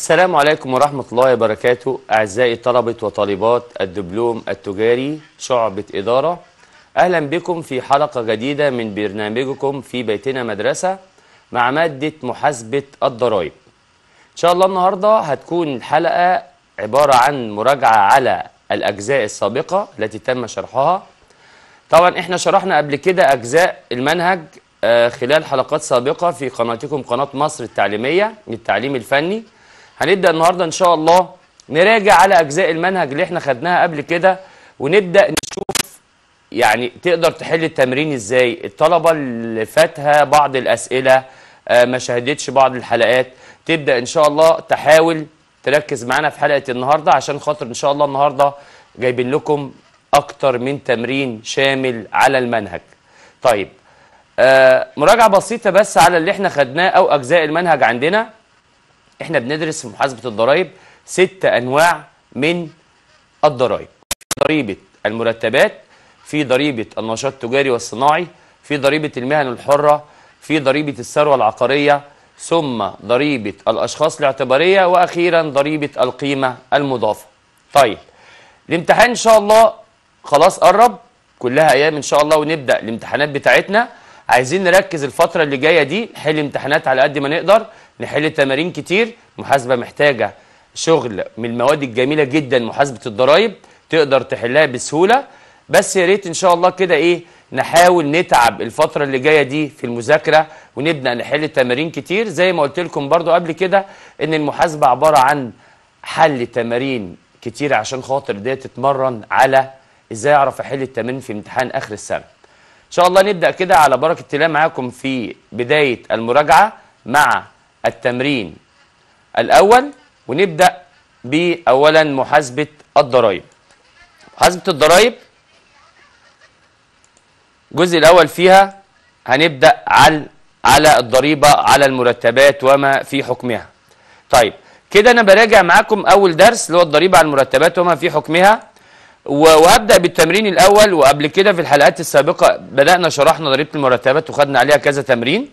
السلام عليكم ورحمة الله وبركاته أعزائي طلبة وطالبات الدبلوم التجاري شعبة إدارة أهلا بكم في حلقة جديدة من برنامجكم في بيتنا مدرسة مع مادة محاسبة الضرائب إن شاء الله النهاردة هتكون الحلقة عبارة عن مراجعة على الأجزاء السابقة التي تم شرحها طبعا احنا شرحنا قبل كده أجزاء المنهج آه، خلال حلقات سابقة في قناتكم قناة مصر التعليمية للتعليم الفني هنبدأ النهاردة إن شاء الله نراجع على أجزاء المنهج اللي احنا خدناها قبل كده ونبدأ نشوف يعني تقدر تحل التمرين إزاي الطلبة اللي فاتها بعض الأسئلة آه، ما شاهدتش بعض الحلقات تبدأ إن شاء الله تحاول تركز معانا في حلقة النهاردة عشان خاطر إن شاء الله النهاردة جايبين لكم أكتر من تمرين شامل على المنهج طيب آه مراجعة بسيطة بس على اللي احنا خدناه أو أجزاء المنهج عندنا احنا بندرس في محاسبه الضرائب ست انواع من الضرائب ضريبه المرتبات في ضريبه النشاط التجاري والصناعي في ضريبه المهن الحره في ضريبه الثروه العقاريه ثم ضريبه الاشخاص الاعتباريه واخيرا ضريبه القيمه المضافه طيب الامتحان ان شاء الله خلاص قرب كلها ايام ان شاء الله ونبدا الامتحانات بتاعتنا عايزين نركز الفتره اللي جايه دي نحل امتحانات على قد ما نقدر نحل تمارين كتير محاسبه محتاجه شغل من المواد الجميله جدا محاسبه الضرايب تقدر تحلها بسهوله بس يا ريت ان شاء الله كده ايه نحاول نتعب الفترة اللي جاية دي في المذاكرة ونبدأ نحل تمارين كتير زي ما قلت لكم برده قبل كده ان المحاسبة عبارة عن حل تمارين كتير عشان خاطر دي تتمرن على ازاي اعرف احل التمرين في امتحان اخر السنة ان شاء الله نبدأ كده على بركة الله معاكم في بداية المراجعة مع التمرين الأول ونبدأ بأولا محاسبة الضرائب محاسبة الضرائب الجزء الأول فيها هنبدأ على على الضريبة على المرتبات وما في حكمها طيب كده أنا براجع معاكم أول درس اللي هو الضريبة على المرتبات وما في حكمها وهبدأ بالتمرين الأول وقبل كده في الحلقات السابقة بدأنا شرحنا ضريبة المرتبات وخدنا عليها كذا تمرين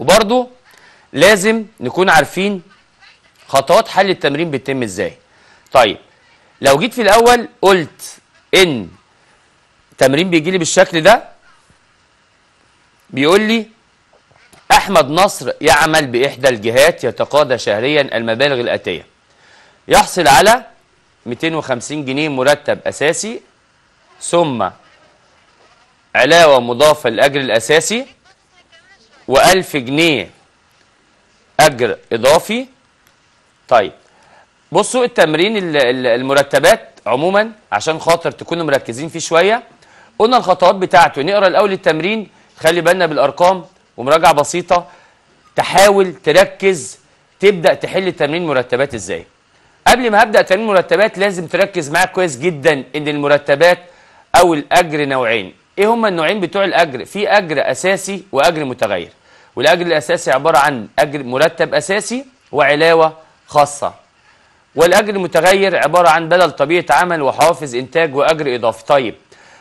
وبرضو لازم نكون عارفين خطوات حل التمرين بتتم ازاي طيب لو جيت في الاول قلت ان تمرين بيجي لي بالشكل ده بيقول لي احمد نصر يعمل باحدى الجهات يتقاضى شهريا المبالغ الاتيه يحصل على 250 جنيه مرتب اساسي ثم علاوه مضافه للاجر الاساسي و1000 جنيه اجر اضافي طيب بصوا التمرين المرتبات عموما عشان خاطر تكونوا مركزين فيه شويه قلنا الخطوات بتاعته نقرا الاول التمرين خلي بالنا بالارقام ومراجعه بسيطه تحاول تركز تبدا تحل تمرين مرتبات ازاي قبل ما ابدا تمرين مرتبات لازم تركز معاك كويس جدا ان المرتبات او الاجر نوعين ايه هما النوعين بتوع الاجر في اجر اساسي واجر متغير والأجر الأساسي عبارة عن أجر مرتب أساسي وعلاوة خاصة والأجر المتغير عبارة عن بدل طبيعة عمل وحوافز إنتاج وأجر إضافي طيب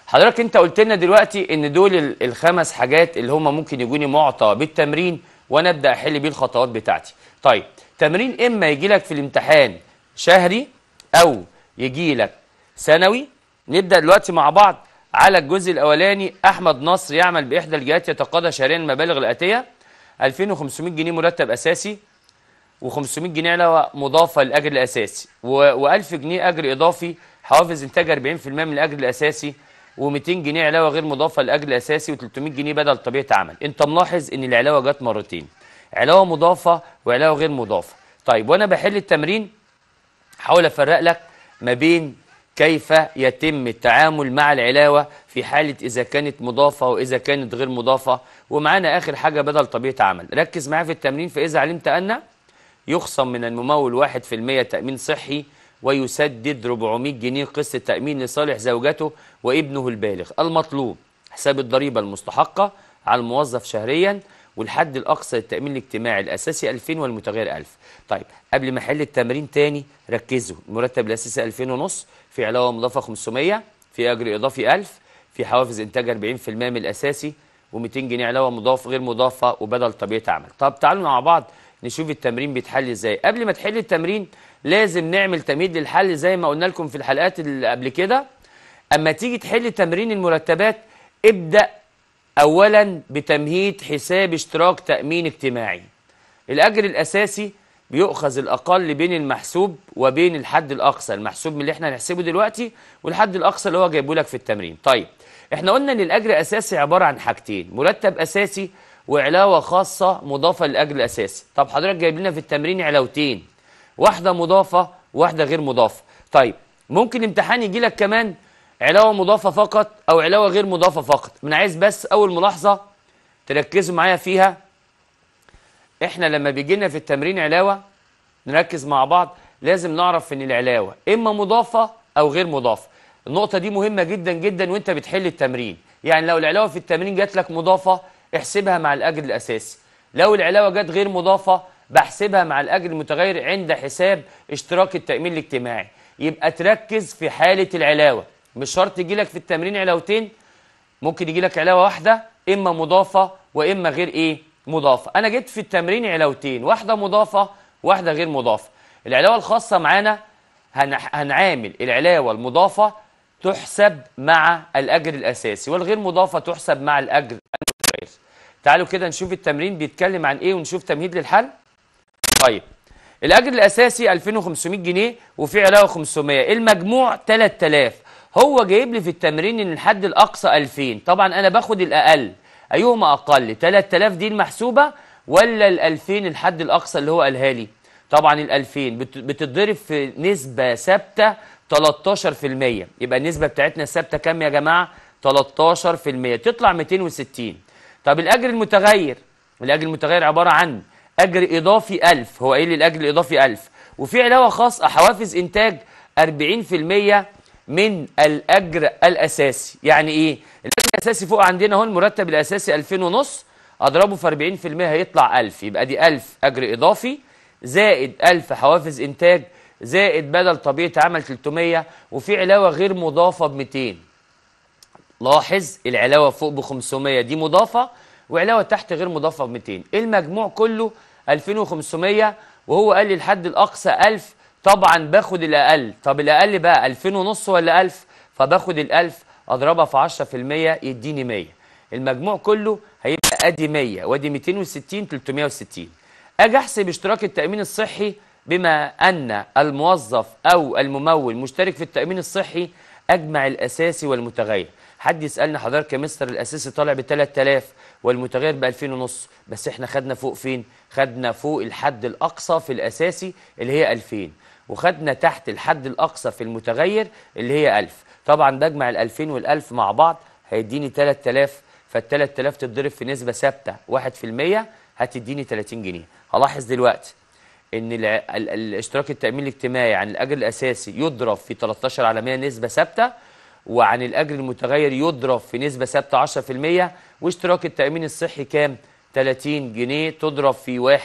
حضرتك أنت قلت لنا دلوقتي إن دول الخمس حاجات اللي هم ممكن يجوني معطى بالتمرين وأنا أبدأ أحل بيه الخطوات بتاعتي طيب تمرين إما يجي لك في الامتحان شهري أو يجي لك سنوي نبدأ دلوقتي مع بعض على الجزء الأولاني أحمد نصر يعمل بإحدى الجهات يتقاضى شهريا المبالغ الآتية 2500 جنيه مرتب اساسي و500 جنيه علاوه مضافه للاجر الاساسي و1000 جنيه اجر اضافي حوافز انتاج 40% من الاجر الاساسي و200 جنيه علاوه غير مضافه للاجر الاساسي و300 جنيه بدل طبيعه عمل انت ملاحظ ان العلاوه جت مرتين علاوه مضافه وعلاوه غير مضافه طيب وانا بحل التمرين حاول افرق لك ما بين كيف يتم التعامل مع العلاوة في حالة إذا كانت مضافة وإذا كانت غير مضافة ومعانا آخر حاجة بدل طبيعة عمل ركز معايا في التمرين فإذا علمت أن يخصم من الممول 1% تأمين صحي ويسدد 400 جنيه قسط تأمين لصالح زوجته وابنه البالغ المطلوب حساب الضريبة المستحقة على الموظف شهريا والحد الأقصى للتأمين الاجتماعي الأساسي 2000 والمتغير 1000 طيب قبل ما احل التمرين تاني ركزوا المرتب الاساسي 2000 ونص في علاوه مضافه 500 في اجر اضافي 1000 في حوافز انتاج 40% من الاساسي و200 جنيه علاوه مضاف غير مضافه وبدل طبيعه عمل طب تعالوا مع بعض نشوف التمرين بيتحل ازاي قبل ما تحل التمرين لازم نعمل تمهيد للحل زي ما قلنا لكم في الحلقات اللي قبل كده اما تيجي تحل تمرين المرتبات ابدا اولا بتمهيد حساب اشتراك تامين اجتماعي الاجر الاساسي بيؤخذ الأقل بين المحسوب وبين الحد الأقصى المحسوب من اللي احنا هنحسبه دلوقتي والحد الأقصى اللي هو جايبه لك في التمرين طيب احنا قلنا ان الأجر الاساسي عبارة عن حاجتين مرتب أساسي وعلاوة خاصة مضافة للأجر الأساسي طب حضرتك جايب لنا في التمرين علاوتين واحدة مضافة وواحدة غير مضافة طيب ممكن امتحان يجي لك كمان علاوة مضافة فقط أو علاوة غير مضافة فقط أنا عايز بس أول ملاحظة تركزوا معايا فيها احنا لما بيجي لنا في التمرين علاوه نركز مع بعض لازم نعرف ان العلاوه اما مضافه او غير مضافه النقطه دي مهمه جدا جدا وانت بتحل التمرين يعني لو العلاوه في التمرين جات لك مضافه احسبها مع الاجر الاساسي لو العلاوه جت غير مضافه بحسبها مع الاجر المتغير عند حساب اشتراك التامين الاجتماعي يبقى تركز في حاله العلاوه مش شرط يجي لك في التمرين علاوتين ممكن يجي لك علاوه واحده اما مضافه واما غير ايه مضافة أنا جيت في التمرين علاوتين واحدة مضافة واحدة غير مضافة العلاوة الخاصة معانا هنعامل العلاوة المضافة تحسب مع الأجر الأساسي والغير مضافة تحسب مع الأجر الأساسي تعالوا كده نشوف التمرين بيتكلم عن إيه ونشوف تمهيد للحل طيب الأجر الأساسي 2500 جنيه وفي علاوة 500 المجموع 3000 هو جايب لي في التمرين إن الحد الأقصى 2000 طبعا أنا باخد الأقل أيهما أقل 3000 دي المحسوبة ولا ال 2000 الحد الأقصى اللي هو قالها لي طبعا ال 2000 بتتضرب في نسبة ثابتة 13% يبقى النسبة بتاعتنا ثابتة كام يا جماعة 13% تطلع 260 طب الأجر المتغير الأجر المتغير عبارة عن أجر إضافي 1000 هو إيه للاجر الأجر الإضافي 1000 وفي علاوة خاصة حوافز إنتاج 40% من الأجر الأساسي يعني إيه الاساسي فوق عندنا اهو المرتب الاساسي 2000 ونص اضربه في 40% هيطلع 1000 يبقى دي 1000 اجر اضافي زائد 1000 حوافز انتاج زائد بدل طبيعه عمل 300 وفي علاوه غير مضافه ب 200 لاحظ العلاوه فوق ب 500 دي مضافه وعلاوه تحت غير مضافه ب 200 المجموع كله 2500 وهو قال لي الحد الاقصى 1000 طبعا باخد الاقل طب الاقل بقى 2000 ونص ولا 1000 فباخد ال1000 اضربها في 10% يديني 100 المجموع كله هيبقى ادي 100 وادي 260 360 اجي احسب اشتراك التامين الصحي بما ان الموظف او الممول مشترك في التامين الصحي اجمع الاساسي والمتغير حد يسالني حضرتك يا مستر الاساسي طالع ب 3000 والمتغير ب 2000 ونص بس احنا خدنا فوق فين خدنا فوق الحد الاقصى في الاساسي اللي هي 2000 وخدنا تحت الحد الاقصى في المتغير اللي هي 1000 طبعا بجمع ال 2000 وال 1000 مع بعض هيديني 3000 فال 3000 تتضرب في نسبه ثابته 1% هتديني 30 جنيه هلاحظ دلوقتي ان الاشتراك التامين الاجتماعي عن الاجر الاساسي يضرب في 13 على 100 نسبه ثابته وعن الاجر المتغير يضرب في نسبه ثابته 10% واشتراك التامين الصحي كام 30 جنيه تضرب في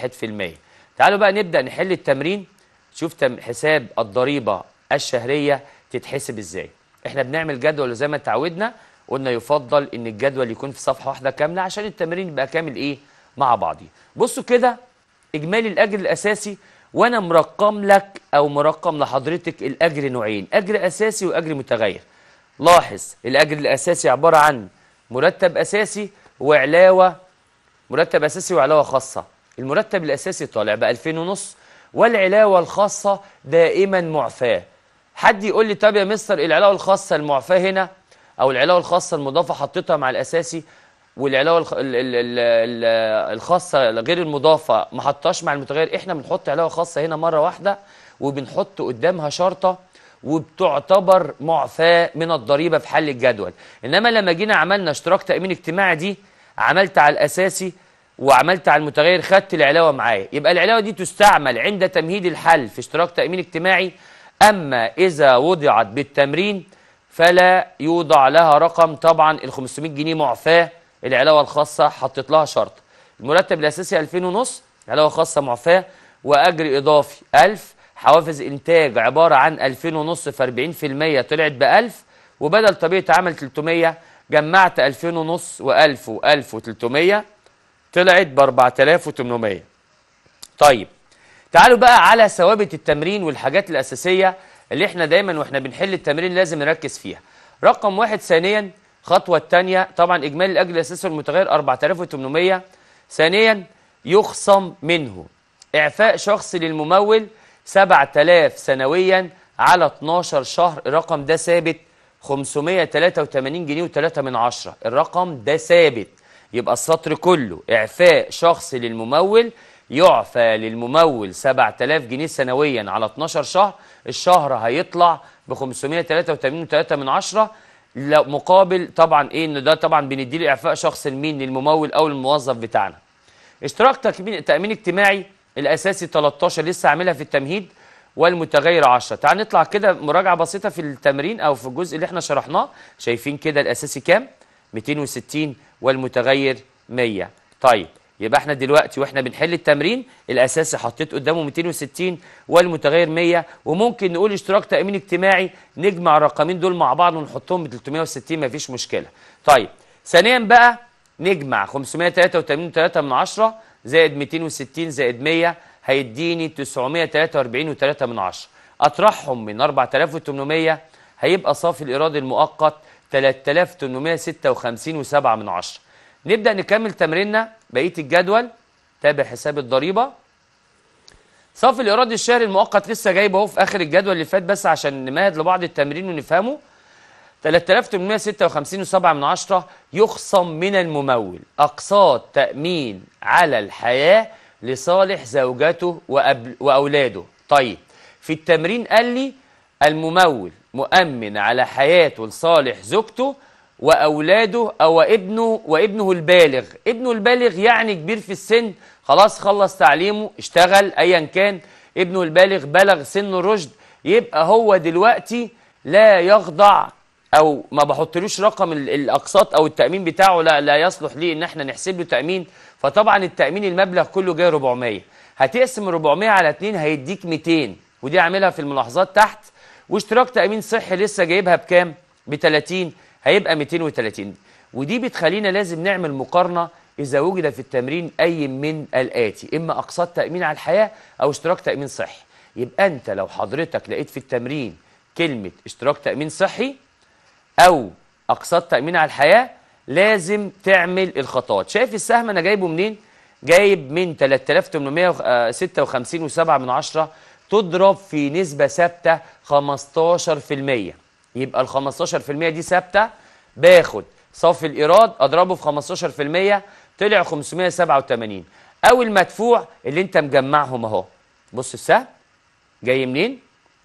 1% تعالوا بقى نبدا نحل التمرين شوف حساب الضريبه الشهريه تتحسب ازاي احنا بنعمل جدول زي ما اتعودنا قلنا يفضل ان الجدول يكون في صفحه واحده كامله عشان التمرين يبقى كامل ايه مع بعضيه بصوا كده اجمالي الاجر الاساسي وانا مرقم لك او مرقم لحضرتك الاجر نوعين اجر اساسي واجر متغير لاحظ الاجر الاساسي عباره عن مرتب اساسي وعلاوه مرتب اساسي وعلاوه خاصه المرتب الاساسي طالع ب 2000 ونص والعلاوه الخاصه دائما معفاه حد يقول لي طب يا مستر العلاوه الخاصه المعفاه هنا او العلاوه الخاصه المضافه حطيتها مع الاساسي والعلاوه الخاصه غير المضافه ما حطهاش مع المتغير احنا بنحط علاوه خاصه هنا مره واحده وبنحط قدامها شرطه وبتعتبر معفاه من الضريبه في حل الجدول انما لما جينا عملنا اشتراك تامين اجتماعي دي عملت على الاساسي وعملت على المتغير خدت العلاوه معايا يبقى العلاوه دي تستعمل عند تمهيد الحل في اشتراك تامين اجتماعي أما إذا وضعت بالتمرين فلا يوضع لها رقم طبعا ال 500 جنيه معفاة العلاوة الخاصة حطيت لها شرط المرتب الأساسي 2000 ونص علاوة خاصة معفاة وأجر إضافي 1000 حوافز إنتاج عبارة عن 2000 ونص في 40% طلعت ب 1000 وبدل طبيعة عمل 300 جمعت 2000 ونص و1000 و1300 طلعت ب 4800 طيب تعالوا بقى على ثوابت التمرين والحاجات الأساسية اللي احنا دايما واحنا بنحل التمرين لازم نركز فيها رقم واحد ثانيا خطوة الثانية طبعا إجمالي الأجر الأساسي والمتغير 4800 ثانيا يخصم منه إعفاء شخصي للممول 7000 سنويا على 12 شهر الرقم ده ثابت 583 جنيه و3 من عشرة الرقم ده ثابت يبقى السطر كله إعفاء شخصي للممول يعفى للممول 7000 جنيه سنويا على 12 شهر الشهر هيطلع ب 583.3 من عشرة مقابل طبعا ايه ان ده طبعا بندي له اعفاء شخص لمين للممول او الموظف بتاعنا اشتراك تامين اجتماعي الاساسي 13 لسه عاملها في التمهيد والمتغير 10 تعال نطلع كده مراجعه بسيطه في التمرين او في الجزء اللي احنا شرحناه شايفين كده الاساسي كام 260 والمتغير 100 طيب يبقى احنا دلوقتي واحنا بنحل التمرين الاساسي حطيت قدامه 260 والمتغير 100 وممكن نقول اشتراك تامين اجتماعي نجمع الرقمين دول مع بعض ونحطهم ب 360 مفيش مشكله طيب ثانيا بقى نجمع 583.3 من 10 زائد 260 زائد 100 هيديني 943.3 من 10 اطرحهم من 4800 هيبقى صافي الايراد المؤقت 3856.7 من 10 نبدا نكمل تمريننا بقيه الجدول تابع حساب الضريبه صافي الايراد الشهري المؤقت لسه جايبه اهو في اخر الجدول اللي فات بس عشان نمهد لبعض التمرين ونفهمه 3856.7 يخصم من الممول اقساط تامين على الحياه لصالح زوجته واولاده طيب في التمرين قال لي الممول مؤمن على حياته لصالح زوجته وأولاده أو ابنه وابنه البالغ ابنه البالغ يعني كبير في السن خلاص خلص تعليمه اشتغل أيا كان ابنه البالغ بلغ سن الرشد يبقى هو دلوقتي لا يخضع أو ما بحطلوش رقم الأقساط أو التأمين بتاعه لا, لا يصلح ليه إن احنا نحسب له تأمين فطبعا التأمين المبلغ كله جاي 400 هتقسم 400 على 2 هيديك 200 ودي عاملها في الملاحظات تحت واشتراك تأمين صحي لسه جايبها بكام؟ ب 30 هيبقى 230 ودي بتخلينا لازم نعمل مقارنة إذا وجد في التمرين أي من الآتي إما أقساط تأمين على الحياة أو اشتراك تأمين صحي يبقى أنت لو حضرتك لقيت في التمرين كلمة اشتراك تأمين صحي أو أقساط تأمين على الحياة لازم تعمل الخطوات شايف السهم أنا جايبه منين؟ جايب من 3856.7 من عشرة تضرب في نسبة ثابتة 15% يبقى ال 15% دي ثابته باخد صافي الايراد اضربه في 15% طلع 587 او المدفوع اللي انت مجمعهم اهو بص السهم جاي منين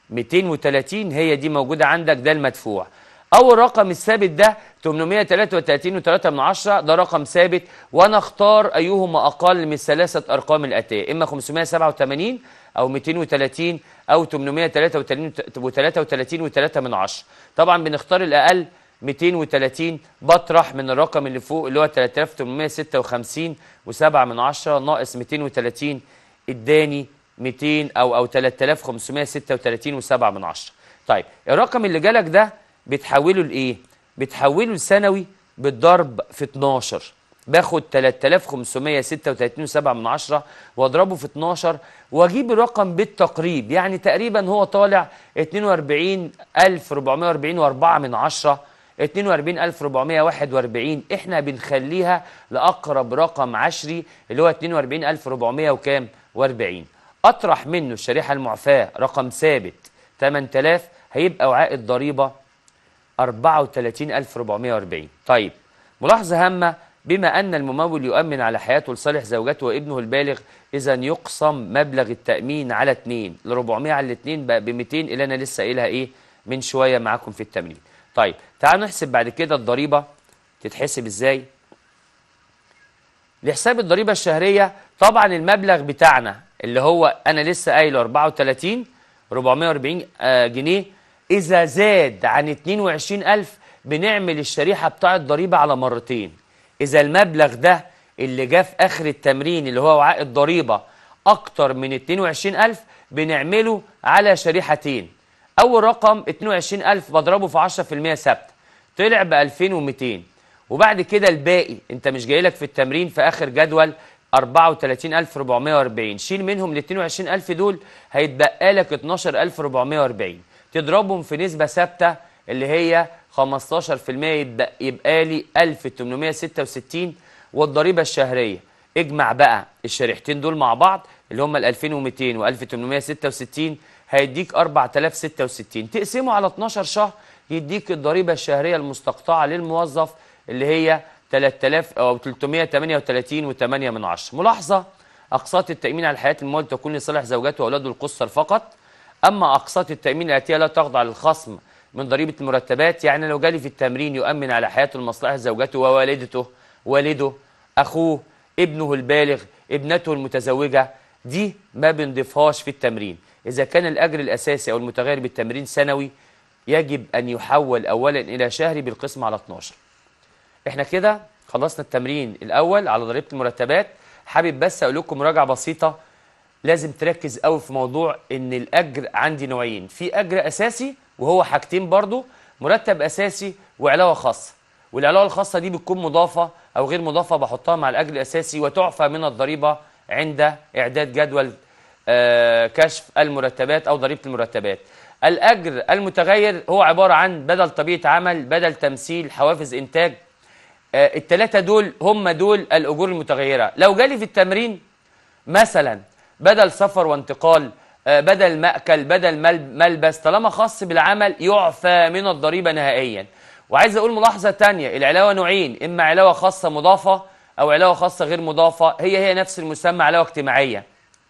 230 هي دي موجوده عندك ده المدفوع او الرقم الثابت ده 833.3 ده رقم ثابت وانا اختار ايهما اقل من ثلاثه ارقام الاتيه اما 587 او 230 أو 833 و3 من 10 طبعا بنختار الأقل 230 بطرح من الرقم اللي فوق اللي هو 3856 و7 من 10 ناقص 230 اداني 200 او او 3536 و7 من 10 طيب الرقم اللي جالك ده بتحوله لايه بتحوله لسنوي بالضرب في 12 باخد 3536.7 واضربه في 12 واجيب الرقم بالتقريب يعني تقريبا هو طالع 42440 من عشرة 42441 احنا بنخليها لاقرب رقم عشري اللي هو 42400 وكام و40 اطرح منه الشريحه المعفاه رقم ثابت 8000 هيبقى وعاء الضريبه 34440 طيب ملاحظه هامه بما أن الممول يؤمن على حياته لصالح زوجته وابنه البالغ إذا يقسم مبلغ التأمين على 2 ل 400 على 2 بقى ب 200 اللي أنا لسه قايلها إيه من شوية معاكم في التمرين طيب تعالوا نحسب بعد كده الضريبة تتحسب إزاي لحساب الضريبة الشهرية طبعا المبلغ بتاعنا اللي هو أنا لسه قايله 34 440 آه، جنيه إذا زاد عن 22000 بنعمل الشريحة بتاع الضريبة على مرتين إذا المبلغ ده اللي جه في آخر التمرين اللي هو وعاء الضريبة أكتر من 22000 بنعمله على شريحتين أول رقم 22000 بضربه في 10% ثابتة طلع ب 2200 وبعد كده الباقي أنت مش جاي لك في التمرين في آخر جدول 34440 شيل منهم ال 22000 دول هيتبقى لك 12440 تضربهم في نسبة ثابتة اللي هي 15% يبقى, يبقى لي 1866 والضريبة الشهرية اجمع بقى الشريحتين دول مع بعض اللي هم ال 2200 و 1866 هيديك 4066 تقسمه على 12 شهر يديك الضريبة الشهرية المستقطعة للموظف اللي هي 3000 أو 338 و8 من 10 ملاحظة أقساط التأمين على الحياة الموال تكون لصالح زوجته وأولاده القصر فقط أما أقساط التأمين الآتية لا تخضع للخصم من ضريبة المرتبات يعني لو جالي في التمرين يؤمن على حياته المصلحة زوجته ووالدته والده أخوه ابنه البالغ ابنته المتزوجة دي ما بنضيفهاش في التمرين إذا كان الأجر الأساسي أو المتغير بالتمرين سنوي يجب أن يحول أولا إلى شهري بالقسم على 12 إحنا كده خلصنا التمرين الأول على ضريبة المرتبات حابب بس أقول لكم مراجعة بسيطة لازم تركز قوي في موضوع ان الاجر عندي نوعين في اجر اساسي وهو حاجتين برضو مرتب اساسي وعلاوه خاصه والعلاوه الخاصه دي بتكون مضافه او غير مضافه بحطها مع الاجر الاساسي وتعفى من الضريبه عند اعداد جدول آه، كشف المرتبات او ضريبه المرتبات الاجر المتغير هو عباره عن بدل طبيعه عمل بدل تمثيل حوافز انتاج آه، الثلاثه دول هم دول الاجور المتغيره لو جالي في التمرين مثلا بدل سفر وانتقال آه، بدل مأكل بدل ملبس طالما خاص بالعمل يعفى من الضريبة نهائيا وعايز أقول ملاحظة تانية العلاوة نوعين إما علاوة خاصة مضافة أو علاوة خاصة غير مضافة هي هي نفس المسمى علاوة اجتماعية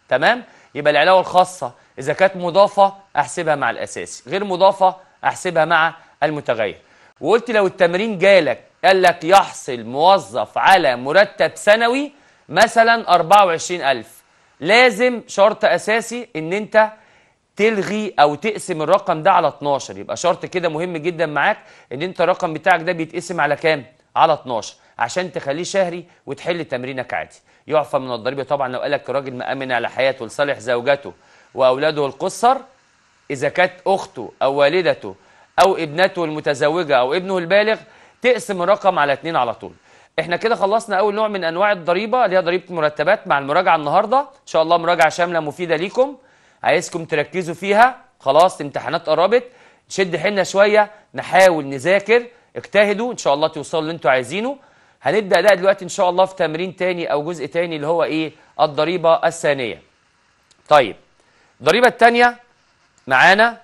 تمام؟ يبقى العلاوة الخاصة إذا كانت مضافة أحسبها مع الأساسي غير مضافة أحسبها مع المتغير وقلت لو التمرين جالك قال لك يحصل موظف على مرتب سنوي مثلا 24000 لازم شرط اساسي ان انت تلغي او تقسم الرقم ده على 12 يبقى شرط كده مهم جدا معاك ان انت الرقم بتاعك ده بيتقسم على كام على 12 عشان تخليه شهري وتحل تمرينك عادي يعفى من الضريبه طبعا لو قالك راجل مأمن على حياته لصالح زوجته واولاده القصر اذا كانت اخته او والدته او ابنته المتزوجه او ابنه البالغ تقسم الرقم على 2 على طول احنا كده خلصنا اول نوع من انواع الضريبه اللي هي ضريبه المرتبات مع المراجعه النهارده ان شاء الله مراجعه شامله مفيده ليكم عايزكم تركزوا فيها خلاص امتحانات قربت نشد حيلنا شويه نحاول نذاكر اجتهدوا ان شاء الله توصلوا اللي انتوا عايزينه هنبدا ده دلوقتي ان شاء الله في تمرين تاني او جزء تاني اللي هو ايه الضريبه الثانيه طيب الضريبه الثانيه معانا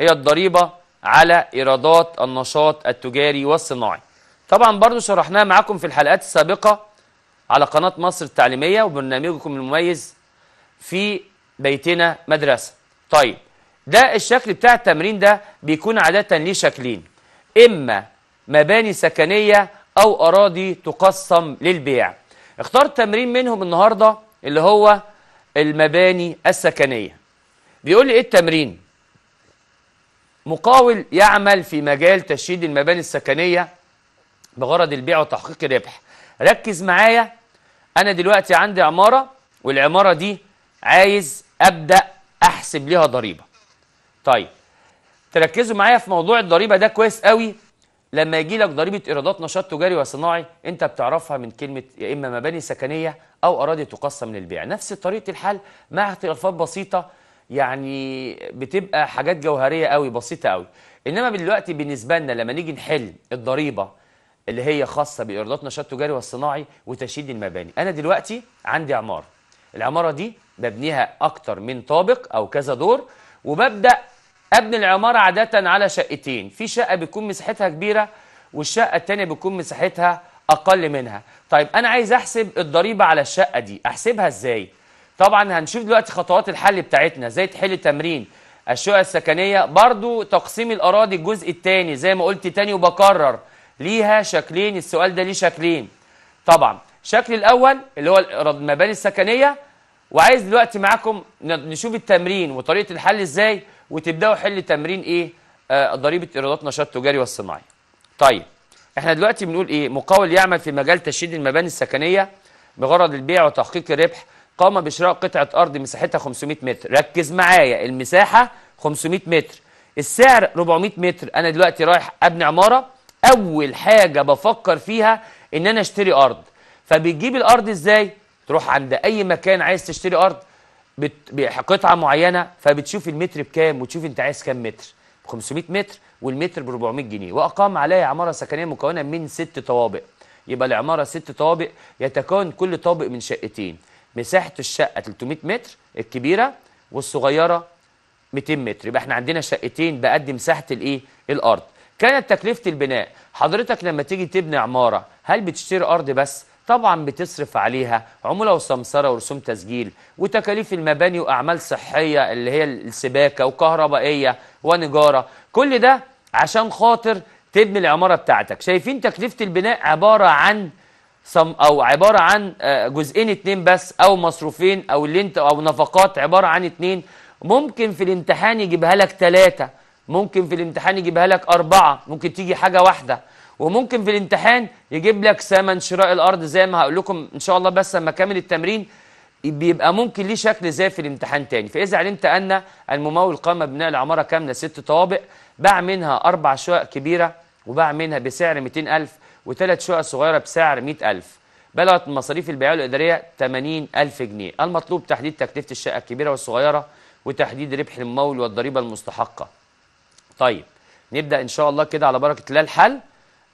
هي الضريبه على ايرادات النشاط التجاري والصناعي طبعا برضو شرحناها معاكم في الحلقات السابقة على قناة مصر التعليمية وبرنامجكم المميز في بيتنا مدرسة طيب ده الشكل بتاع التمرين ده بيكون عادة ليه شكلين إما مباني سكنية أو أراضي تقسم للبيع اختار تمرين منهم النهاردة اللي هو المباني السكنية بيقول لي إيه التمرين مقاول يعمل في مجال تشييد المباني السكنية بغرض البيع وتحقيق الربح ركز معايا انا دلوقتي عندي عماره والعماره دي عايز ابدا احسب ليها ضريبه طيب تركزوا معايا في موضوع الضريبه ده كويس قوي لما يجي لك ضريبه ايرادات نشاط تجاري وصناعي انت بتعرفها من كلمه يا اما مباني سكنيه او اراضي تقسم للبيع نفس طريقه الحل مع اختلافات بسيطه يعني بتبقى حاجات جوهريه قوي بسيطه قوي انما دلوقتي بالنسبه لنا لما نيجي نحل الضريبه اللي هي خاصه بايرادات نشاط تجاري والصناعي وتشييد المباني انا دلوقتي عندي عماره العماره دي ببنيها اكتر من طابق او كذا دور وببدا ابني العماره عاده على شقتين في شقه بتكون مساحتها كبيره والشقه الثانيه بتكون مساحتها اقل منها طيب انا عايز احسب الضريبه على الشقه دي احسبها ازاي طبعا هنشوف دلوقتي خطوات الحل بتاعتنا ازاي تحل تمرين الشقق السكنيه برضو تقسيم الاراضي الجزء الثاني زي ما قلت تاني وبكرر ليها شكلين السؤال ده ليه شكلين طبعا الشكل الأول اللي هو المباني السكنية وعايز دلوقتي معاكم نشوف التمرين وطريقة الحل إزاي وتبدأوا حل تمرين إيه آه ضريبة إيرادات نشاط تجاري والصناعي طيب احنا دلوقتي بنقول إيه مقاول يعمل في مجال تشييد المباني السكنية بغرض البيع وتحقيق الربح قام بشراء قطعة أرض مساحتها 500 متر ركز معايا المساحة 500 متر السعر 400 متر أنا دلوقتي رايح أبني عمارة اول حاجه بفكر فيها ان انا اشتري ارض فبتجيب الارض ازاي تروح عند اي مكان عايز تشتري ارض بقطعه معينه فبتشوف المتر بكام وتشوف انت عايز كام متر ب 500 متر والمتر ب 400 جنيه واقام عليها عماره سكنيه مكونه من ست طوابق يبقى العماره ست طوابق يتكون كل طابق من شقتين مساحه الشقه 300 متر الكبيره والصغيره 200 متر يبقى احنا عندنا شقتين بقد مساحه الايه الارض كانت تكلفة البناء حضرتك لما تيجي تبني عمارة هل بتشتري أرض بس؟ طبعا بتصرف عليها عمولة وسمسرة ورسوم تسجيل وتكاليف المباني وأعمال صحية اللي هي السباكة وكهربائية ونجارة كل ده عشان خاطر تبني العمارة بتاعتك شايفين تكلفة البناء عبارة عن صم او عباره عن آه، جزئين اتنين بس او مصروفين او اللي انت او نفقات عباره عن اتنين ممكن في الامتحان يجيبها لك تلاته ممكن في الامتحان يجيبها لك أربعة ممكن تيجي حاجة واحدة وممكن في الامتحان يجيب لك ثمن شراء الأرض زي ما هقول لكم إن شاء الله بس لما كامل التمرين بيبقى ممكن ليه شكل زي في الامتحان تاني فإذا علمت أن الممول قام ببناء العمارة كاملة ست طوابق باع منها أربع شقق كبيرة وباع منها بسعر 200000 وثلاث شقق صغيرة بسعر 100000 بلغت مصاريف البيع الإدارية 80000 جنيه المطلوب تحديد تكلفة الشقة الكبيرة والصغيرة وتحديد ربح الممول والضريبة المستحقة طيب نبدأ إن شاء الله كده على بركة الله الحل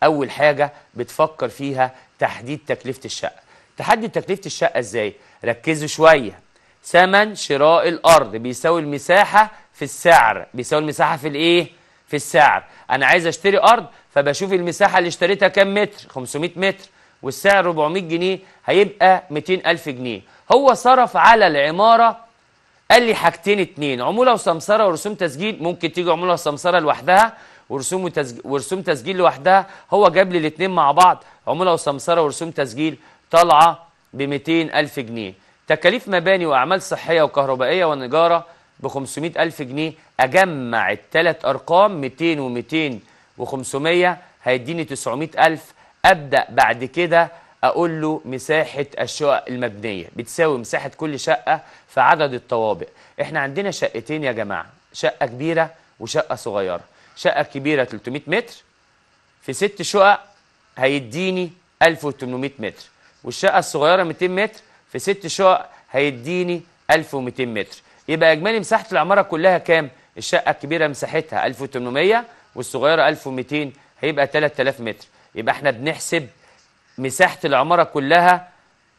أول حاجة بتفكر فيها تحديد تكلفة الشقة تحديد تكلفة الشقة إزاي؟ ركزوا شوية ثمن شراء الأرض بيساوي المساحة في السعر بيساوي المساحة في الإيه؟ في السعر أنا عايز أشتري أرض فبشوف المساحة اللي اشتريتها كام متر 500 متر والسعر 400 جنيه هيبقى 200000 جنيه هو صرف على العمارة قال لي حاجتين اتنين عموله وسمسره ورسوم تسجيل ممكن تيجي عموله وسمسره لوحدها ورسوم تسجيل ورسوم تسجيل لوحدها هو جاب لي الاتنين مع بعض عموله وسمسره ورسوم تسجيل طالعه ب 200000 جنيه تكاليف مباني واعمال صحيه وكهربائيه ونجاره ب 500000 جنيه اجمع التلات ارقام 200 و200 و500 هيديني 900000 ابدا بعد كده اقول له مساحه الشقق المبنيه بتساوي مساحه كل شقه في عدد الطوابق احنا عندنا شقتين يا جماعه شقه كبيره وشقه صغيره شقه كبيره 300 متر في ست شقق هيديني 1800 متر والشقه الصغيره 200 متر في ست شقق هيديني 1200 متر يبقى اجمالي مساحه العماره كلها كام الشقه الكبيره مساحتها 1800 والصغيره 1200 هيبقى 3000 متر يبقى احنا بنحسب مساحة العمارة كلها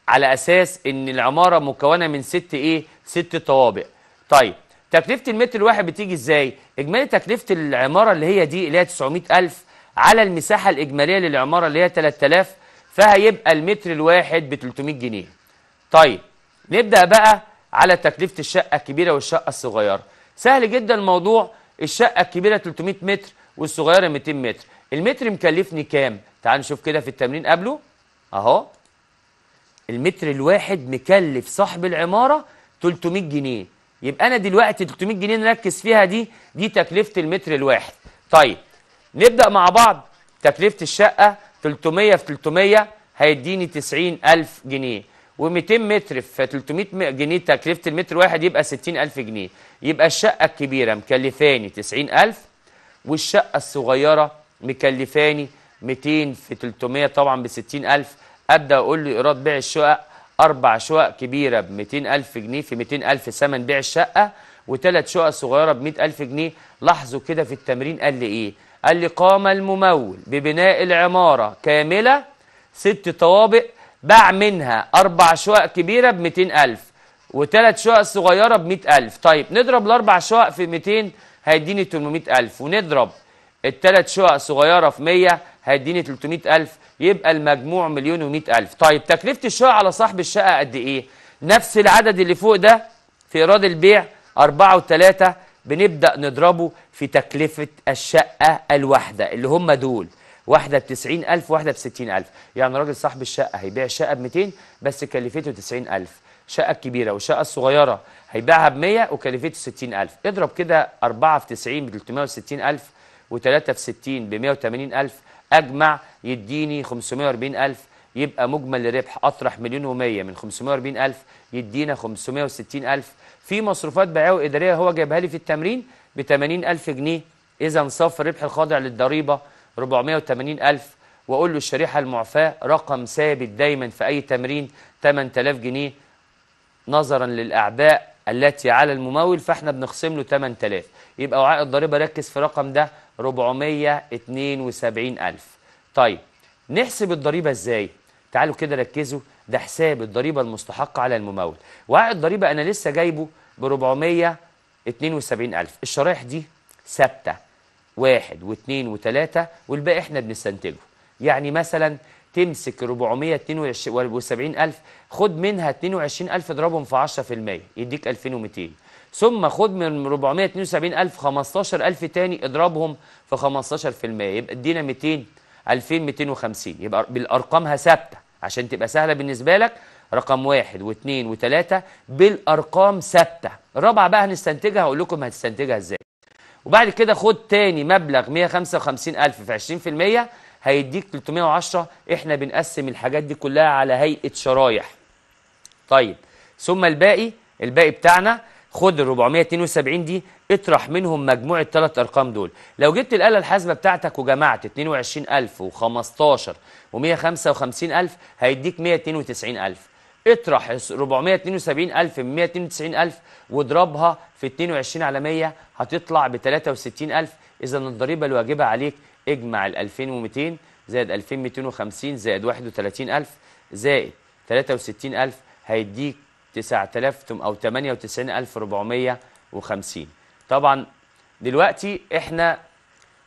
على أساس إن العمارة مكونة من ست إيه؟ ست طوابق. طيب تكلفة المتر الواحد بتيجي إزاي؟ إجمالي تكلفة العمارة اللي هي دي اللي هي 900000 على المساحة الإجمالية للعمارة اللي هي 3000 فهيبقى المتر الواحد ب 300 جنيه. طيب نبدأ بقى على تكلفة الشقة الكبيرة والشقة الصغيرة. سهل جدا الموضوع الشقة الكبيرة 300 متر والصغيرة 200 متر. المتر مكلفني كام؟ تعال نشوف كده في التمرين قبله اهو المتر الواحد مكلف صاحب العمارة 300 جنيه يبقى أنا دلوقتي 300 جنيه نركز فيها دي دي تكلفة المتر الواحد طيب نبدأ مع بعض تكلفة الشقة 300 في 300 هيديني 90000 جنيه و200 متر في 300 جنيه تكلفة المتر الواحد يبقى 60000 جنيه يبقى الشقة الكبيرة مكلفاني 90000 والشقة الصغيرة مكلفاني 200 في 300 طبعا ب 60000 ادى اقول له ايراد بيع الشقق اربع شقق كبيره ب 200000 جنيه في 200000 ثمن بيع الشقه وثلاث شقق صغيره ب 100000 جنيه لاحظوا كده في التمرين قال لي ايه قال لي قام الممول ببناء العماره كامله ست طوابق باع منها اربع شقق كبيره ب 200000 وثلاث شقق صغيره ب 100000 طيب نضرب الاربع شقق في 200 هيديني 800000 ونضرب التلات شقق صغيره في 100 هيديني 300000 يبقى المجموع مليون و100000 طيب تكلفه الشقه على صاحب الشقه قد ايه نفس العدد اللي فوق ده في ايراد البيع 4 و3 بنبدا نضربه في تكلفه الشقه الواحده اللي هم دول واحده ب 90000 واحده ب 60000 يعني راجل صاحب الشقه هيبيع الشقه ب 200 بس كلفته 90000 الشقه الكبيره والشقه الصغيره هيبيعها ب 100 وكلفته 60000 اضرب كده 4 في 90 ب 360000 و63 ب 180000 اجمع يديني 540000 يبقى مجمل ربح اطرح مليون و100 من 540000 يدينا 560000 في مصروفات بيع واداريه هو جايبها لي في التمرين ب 80000 جنيه اذا صف الربح الخاضع للضريبه 480000 واقول له الشريحه المعفاه رقم ثابت دايما في اي تمرين 8000 جنيه نظرا للاعباء التي على الممول فاحنا بنخصم له 8000 يبقى وعاء الضريبه ركز في الرقم ده 472 ألف طيب نحسب الضريبة إزاي؟ تعالوا كده ركزوا ده حساب الضريبة المستحقة على الممول وعائد الضريبة أنا لسه جايبه ب 472 ألف الشرايح دي ثابتة واحد واثنين وثلاثة والباقي احنا بنستنتجه يعني مثلا تمسك 472 ألف خد منها 22 ألف اضربهم في 10% يديك 2200 ثم خد من 472000 15000 تاني اضربهم في 15% يبقى ادينا 200 2250 يبقى بالارقامها ثابته عشان تبقى سهله بالنسبه لك رقم واحد واثنين وثلاثه بالارقام ثابته الرابعه بقى هنستنتجها هقول لكم هتستنتجها ازاي وبعد كده خد تاني مبلغ 155000 في 20% هيديك 310 احنا بنقسم الحاجات دي كلها على هيئه شرايح طيب ثم الباقي الباقي بتاعنا خد ال 472 دي اطرح منهم مجموع الثلاث ارقام دول لو جبت الاله الحاسبه بتاعتك وجمعت 22000 و15 و155000 هيديك 192000 اطرح 472000 من 192000 واضربها في 22 على 100 هتطلع ب 63000 اذا الضريبه الواجبه عليك اجمع ال 2200 زائد 2250 زائد 31000 زائد 63000 هيديك 9000 او 98450 طبعا دلوقتي احنا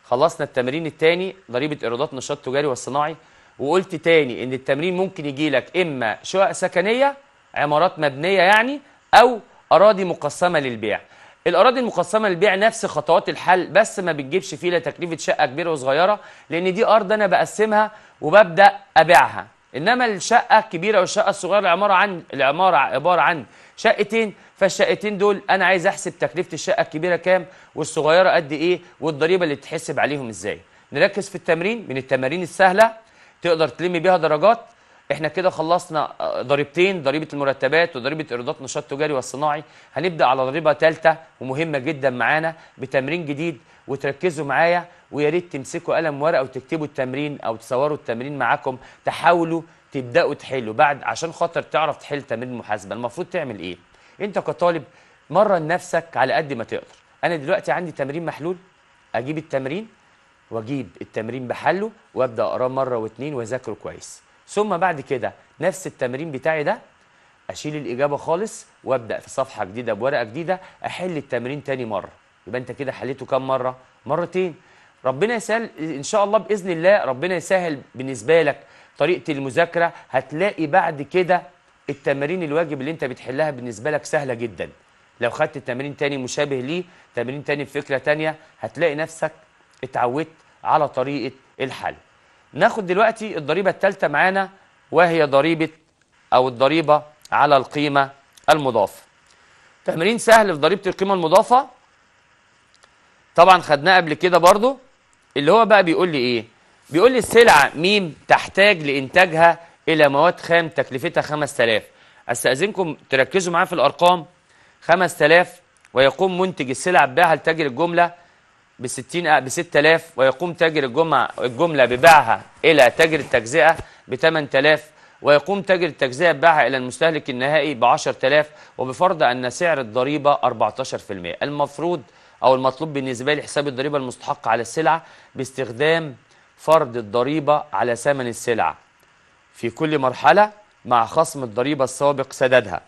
خلصنا التمرين الثاني ضريبه ايرادات نشاط تجاري والصناعي وقلت تاني ان التمرين ممكن يجي لك اما شقق سكنيه عمارات مبنيه يعني او اراضي مقسمه للبيع الاراضي المقسمه للبيع نفس خطوات الحل بس ما بتجيبش فيه لا تكلفه شقه كبيره وصغيره لان دي ارض انا بقسمها وببدا ابيعها انما الشقه الكبيره والشقه الصغيره العماره عن العماره عباره عن شقتين فالشقتين دول انا عايز احسب تكلفه الشقه الكبيره كام والصغيره قد ايه والضريبه اللي تحسب عليهم ازاي نركز في التمرين من التمارين السهله تقدر تلم بيها درجات احنا كده خلصنا آه، ضريبتين ضريبه المرتبات وضريبه ايرادات نشاط تجاري والصناعي هنبدا على ضريبه ثالثه ومهمه جدا معانا بتمرين جديد وتركزوا معايا ويا ريت تمسكوا قلم ورقه وتكتبوا التمرين او تصوروا التمرين معاكم تحاولوا تبداوا تحلوا بعد عشان خاطر تعرف تحل تمرين المحاسبه المفروض تعمل ايه انت كطالب مرن نفسك على قد ما تقدر انا دلوقتي عندي تمرين محلول اجيب التمرين واجيب التمرين بحله وابدا اقراه مره واتنين واذاكره كويس ثم بعد كده نفس التمرين بتاعي ده اشيل الاجابه خالص وابدا في صفحه جديده بورقه جديده احل التمرين تاني مره يبقى انت كده حليته كام مره مرتين ربنا يسهل ان شاء الله باذن الله ربنا يسهل بالنسبه لك طريقه المذاكره هتلاقي بعد كده التمارين الواجب اللي انت بتحلها بالنسبه لك سهله جدا لو خدت تمرين تاني مشابه ليه تمرين تاني بفكره تانيه هتلاقي نفسك اتعودت على طريقه الحل ناخد دلوقتي الضريبه الثالثه معانا وهي ضريبه او الضريبه على القيمه المضافه تمرين سهل في ضريبه القيمه المضافه طبعا خدناه قبل كده برضو اللي هو بقى بيقول لي ايه بيقول لي السلعة ميم تحتاج لإنتاجها إلى مواد خام تكلفتها 5000 أستأذنكم تركزوا معايا في الأرقام 5000 ويقوم منتج السلعه ببيعها لتاجر الجملة ب 60 ب 6000 ويقوم تاجر الجمله الجملة ببيعها إلى تاجر التجزئة ب 8000 ويقوم تاجر التجزئة ببيعها إلى المستهلك النهائي ب 10000 وبفرض أن سعر الضريبة 14% المفروض أو المطلوب بالنسبة لي حساب الضريبة المستحقة على السلعة باستخدام فرض الضريبة على ثمن السلعة في كل مرحلة مع خصم الضريبة السابق سددها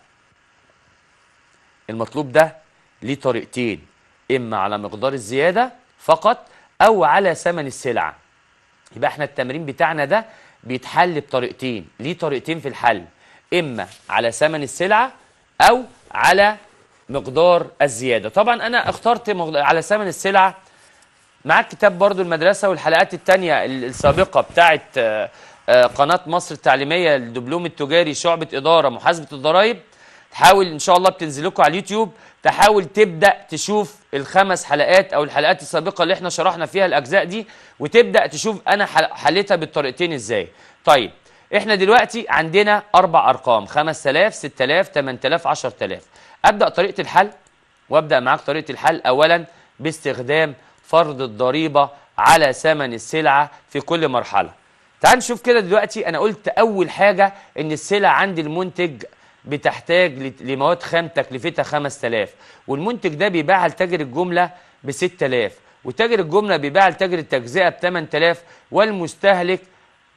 المطلوب ده ليه طريقتين إما على مقدار الزيادة فقط أو على ثمن السلعة يبقى احنا التمرين بتاعنا ده بيتحل بطريقتين ليه طريقتين في الحل إما على ثمن السلعة أو على مقدار الزيادة طبعا أنا اخترت على ثمن السلعة معاك كتاب برضو المدرسة والحلقات التانية السابقة بتاعت آه، آه، قناة مصر التعليمية الدبلوم التجاري شعبة إدارة محاسبة الضرائب تحاول إن شاء الله بتنزل على اليوتيوب تحاول تبدأ تشوف الخمس حلقات أو الحلقات السابقة اللي احنا شرحنا فيها الأجزاء دي وتبدأ تشوف أنا حليتها بالطريقتين إزاي طيب احنا دلوقتي عندنا أربع أرقام 5000 6000 8000 10000 أبدأ طريقة الحل وأبدأ معاك طريقة الحل أولا باستخدام فرض الضريبة على ثمن السلعة في كل مرحلة تعال نشوف كده دلوقتي أنا قلت أول حاجة إن السلع عند المنتج بتحتاج لمواد خام تكلفتها 5000 والمنتج ده بيباعها لتاجر الجملة ب 6000 وتاجر الجملة بيباع لتاجر التجزئة ب 8000 والمستهلك